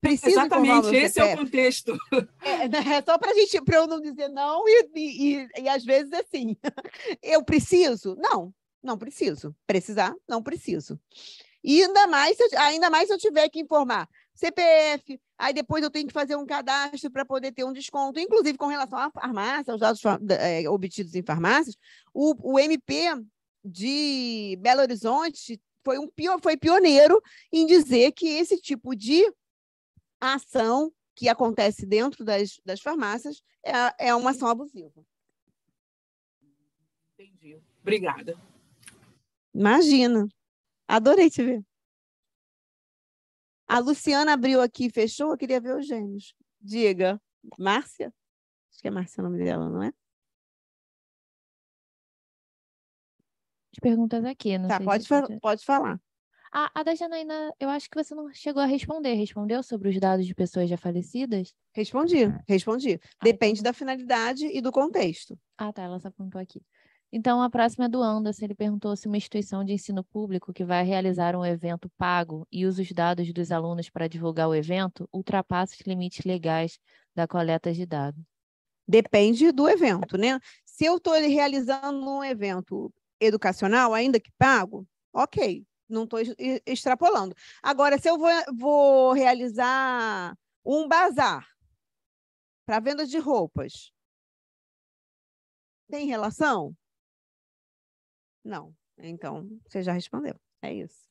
preciso Exatamente, esse é o contexto. É, é, né, é só para gente, para eu não dizer não e, e, e, e às vezes assim, eu preciso? Não, não preciso. Precisar? Não preciso. E ainda mais, ainda mais se eu tiver que informar CPF, aí depois eu tenho que fazer um cadastro para poder ter um desconto, inclusive com relação à farmácia, aos dados é, obtidos em farmácias, o, o MP de Belo Horizonte foi, um, foi pioneiro em dizer que esse tipo de a ação que acontece dentro das, das farmácias é, é uma ação abusiva. Entendi. Obrigada. Imagina. Adorei te ver. A Luciana abriu aqui e fechou. Eu queria ver os gêmeos. Diga, Márcia? Acho que é Márcia o nome dela, não é? De perguntas aqui, não tá, sei. Pode, fa pode falar. A, a da Janaína, eu acho que você não chegou a responder. Respondeu sobre os dados de pessoas já falecidas? Respondi, ah. respondi. Ah, então Depende então... da finalidade e do contexto. Ah, tá. Ela só apontou aqui. Então, a próxima é do Anderson. Ele perguntou se uma instituição de ensino público que vai realizar um evento pago e usa os dados dos alunos para divulgar o evento ultrapassa os limites legais da coleta de dados. Depende do evento, né? Se eu estou realizando um evento educacional, ainda que pago, ok, não estou extrapolando. Agora, se eu vou, vou realizar um bazar para venda de roupas, tem relação? Não. Então, você já respondeu. É isso.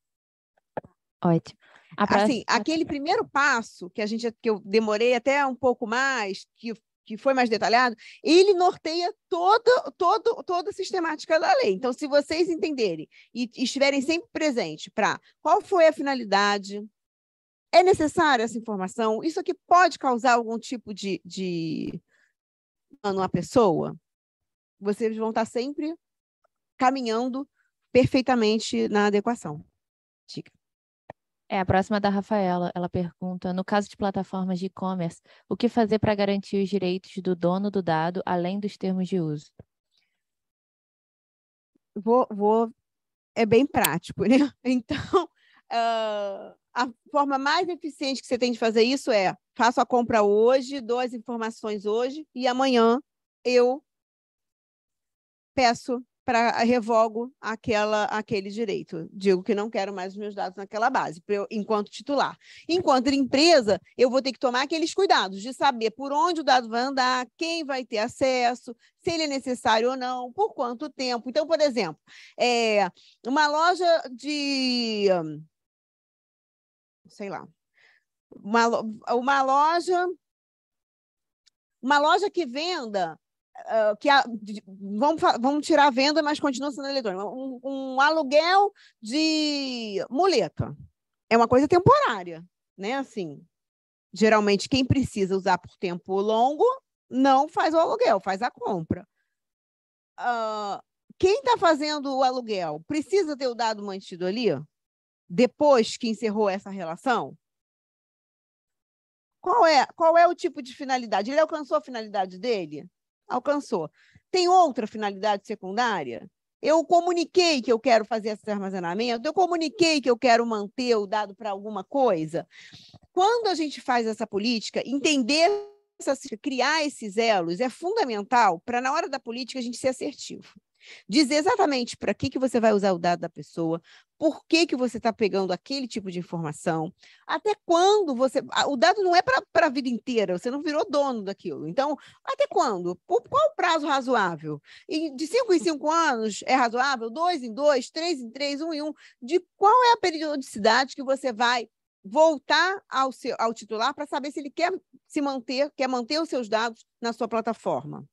Ótimo. Assim, aquele primeiro passo que a gente que eu demorei até um pouco mais, que que foi mais detalhado, ele norteia toda, todo, toda a sistemática da lei. Então, se vocês entenderem e estiverem sempre presente para qual foi a finalidade, é necessária essa informação, isso aqui pode causar algum tipo de, de uma pessoa, vocês vão estar sempre caminhando perfeitamente na adequação. Dica. É, a próxima é da Rafaela. Ela pergunta: no caso de plataformas de e-commerce, o que fazer para garantir os direitos do dono do dado, além dos termos de uso? Vou. vou... É bem prático, né? Então, uh, a forma mais eficiente que você tem de fazer isso é: faço a compra hoje, dou as informações hoje e amanhã eu peço para revogo aquela, aquele direito. Digo que não quero mais os meus dados naquela base, eu, enquanto titular. Enquanto empresa, eu vou ter que tomar aqueles cuidados de saber por onde o dado vai andar, quem vai ter acesso, se ele é necessário ou não, por quanto tempo. Então, por exemplo, é, uma loja de. sei lá. Uma, uma loja. Uma loja que venda ah, que a, de, vamos, vamos tirar a venda, mas continua sendo eletrônico. Um, um, aluguel de muleta. É uma coisa temporária, né? Assim, geralmente quem precisa usar por tempo longo não faz o aluguel, faz a compra. Uh, quem está fazendo o aluguel precisa ter o dado mantido ali depois que encerrou essa relação? Qual é, qual é o tipo de finalidade? Ele alcançou a finalidade dele? alcançou. Tem outra finalidade secundária? Eu comuniquei que eu quero fazer esse armazenamento, eu comuniquei que eu quero manter o dado para alguma coisa. Quando a gente faz essa política, entender criar esses elos é fundamental para, na hora da política, a gente ser assertivo. Dizer exatamente para que, que você vai usar o dado da pessoa, por que, que você está pegando aquele tipo de informação, até quando você. O dado não é para a vida inteira, você não virou dono daquilo. Então, até quando? Por qual o prazo razoável? E de cinco em cinco anos é razoável? dois em dois, três em três, um em Um. De qual é a periodicidade que você vai voltar ao, seu, ao titular para saber se ele quer se manter, quer manter os seus dados na sua plataforma?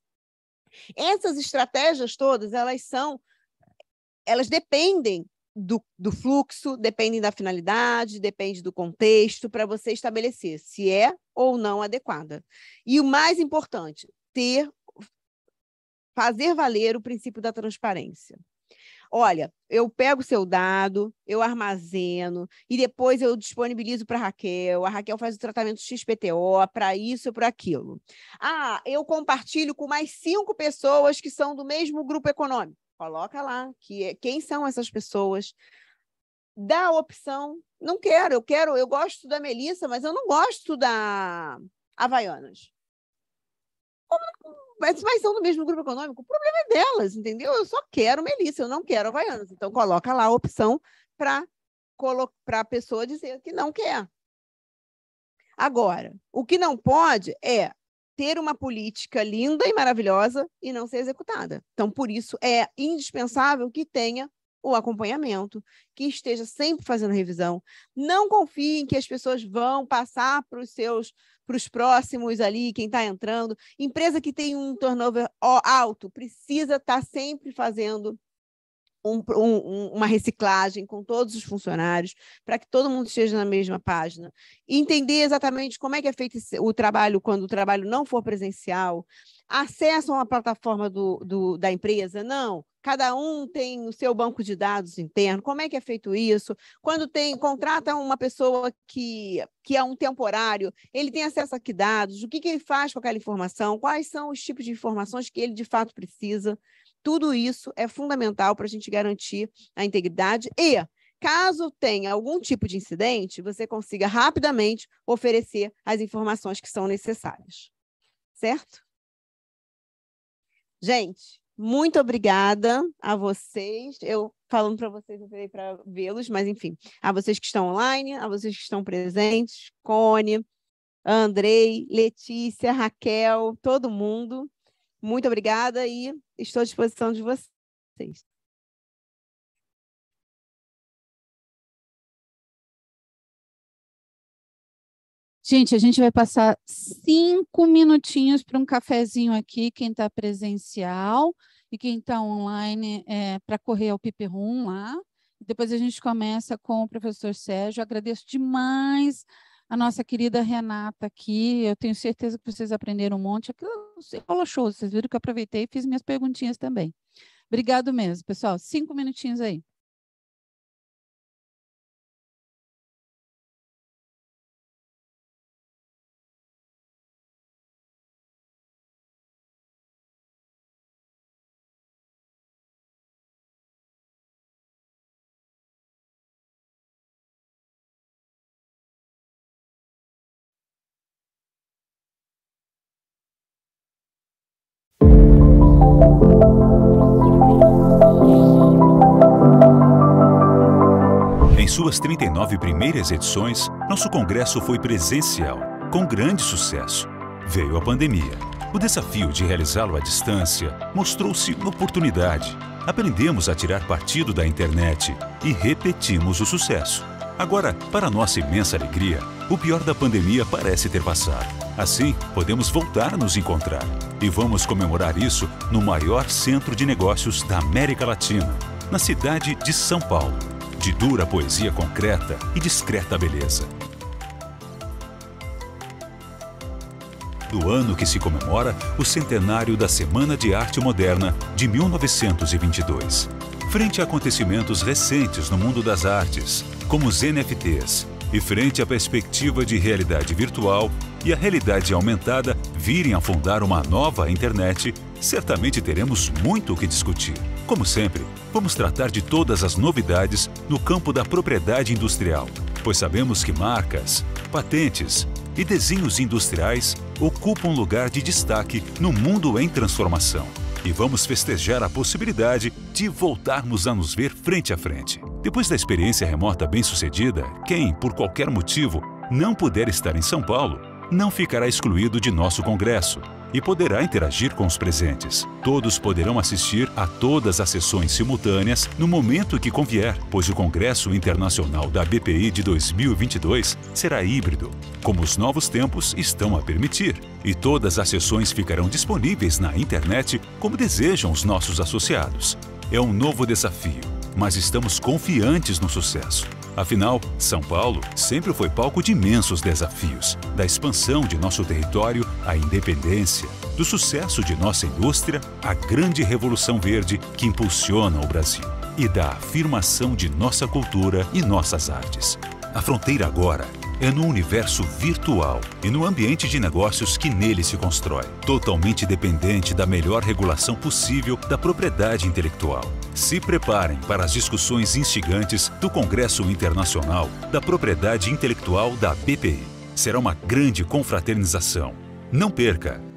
Essas estratégias todas, elas são, elas dependem do, do fluxo, dependem da finalidade, depende do contexto, para você estabelecer se é ou não adequada. E o mais importante, ter fazer valer o princípio da transparência. Olha, eu pego o seu dado, eu armazeno e depois eu disponibilizo para a Raquel. A Raquel faz o tratamento XPTO para isso, para aquilo. Ah, eu compartilho com mais cinco pessoas que são do mesmo grupo econômico. Coloca lá que é, quem são essas pessoas. Dá a opção. Não quero, eu quero, eu gosto da Melissa, mas eu não gosto da Havaianas. Como mas, mas são do mesmo grupo econômico, o problema é delas, entendeu? Eu só quero Melissa, eu não quero Havaianas. Então, coloca lá a opção para a pessoa dizer que não quer. Agora, o que não pode é ter uma política linda e maravilhosa e não ser executada. Então, por isso, é indispensável que tenha o acompanhamento, que esteja sempre fazendo revisão. Não confiem que as pessoas vão passar para os seus para os próximos ali, quem está entrando. Empresa que tem um turnover alto precisa estar tá sempre fazendo um, um, uma reciclagem com todos os funcionários, para que todo mundo esteja na mesma página. Entender exatamente como é que é feito o trabalho quando o trabalho não for presencial. Acesso a uma plataforma do, do, da empresa? Não. Cada um tem o seu banco de dados interno. Como é que é feito isso? Quando tem contrata uma pessoa que, que é um temporário, ele tem acesso a que dados? O que, que ele faz com aquela informação? Quais são os tipos de informações que ele de fato precisa? Tudo isso é fundamental para a gente garantir a integridade e caso tenha algum tipo de incidente, você consiga rapidamente oferecer as informações que são necessárias. Certo? Gente, muito obrigada a vocês. Eu falando para vocês, eu virei para vê-los, mas enfim, a vocês que estão online, a vocês que estão presentes, Cone, Andrei, Letícia, Raquel, todo mundo. Muito obrigada e estou à disposição de vocês. Gente, a gente vai passar cinco minutinhos para um cafezinho aqui, quem está presencial e quem está online, é, para correr ao Pipe Room lá. Depois a gente começa com o professor Sérgio. agradeço demais a nossa querida Renata aqui. Eu tenho certeza que vocês aprenderam um monte. Aquilo rola show. Vocês viram que eu aproveitei e fiz minhas perguntinhas também. Obrigado mesmo, pessoal. Cinco minutinhos aí. suas 39 primeiras edições, nosso congresso foi presencial, com grande sucesso. Veio a pandemia. O desafio de realizá-lo à distância mostrou-se uma oportunidade. Aprendemos a tirar partido da internet e repetimos o sucesso. Agora, para nossa imensa alegria, o pior da pandemia parece ter passado. Assim, podemos voltar a nos encontrar. E vamos comemorar isso no maior centro de negócios da América Latina, na cidade de São Paulo de dura poesia concreta e discreta beleza. Do ano que se comemora o centenário da Semana de Arte Moderna de 1922. Frente a acontecimentos recentes no mundo das artes, como os NFTs, e frente à perspectiva de realidade virtual e a realidade aumentada virem a fundar uma nova internet, certamente teremos muito o que discutir. Como sempre, vamos tratar de todas as novidades no campo da propriedade industrial, pois sabemos que marcas, patentes e desenhos industriais ocupam lugar de destaque no mundo em transformação. E vamos festejar a possibilidade de voltarmos a nos ver frente a frente. Depois da experiência remota bem-sucedida, quem, por qualquer motivo, não puder estar em São Paulo, não ficará excluído de nosso congresso, e poderá interagir com os presentes. Todos poderão assistir a todas as sessões simultâneas no momento que convier, pois o Congresso Internacional da BPI de 2022 será híbrido, como os novos tempos estão a permitir. E todas as sessões ficarão disponíveis na internet como desejam os nossos associados. É um novo desafio, mas estamos confiantes no sucesso. Afinal, São Paulo sempre foi palco de imensos desafios, da expansão de nosso território à independência, do sucesso de nossa indústria à grande revolução verde que impulsiona o Brasil e da afirmação de nossa cultura e nossas artes. A fronteira agora é no universo virtual e no ambiente de negócios que nele se constrói, totalmente dependente da melhor regulação possível da propriedade intelectual. Se preparem para as discussões instigantes do Congresso Internacional da Propriedade Intelectual da BPI. Será uma grande confraternização. Não perca!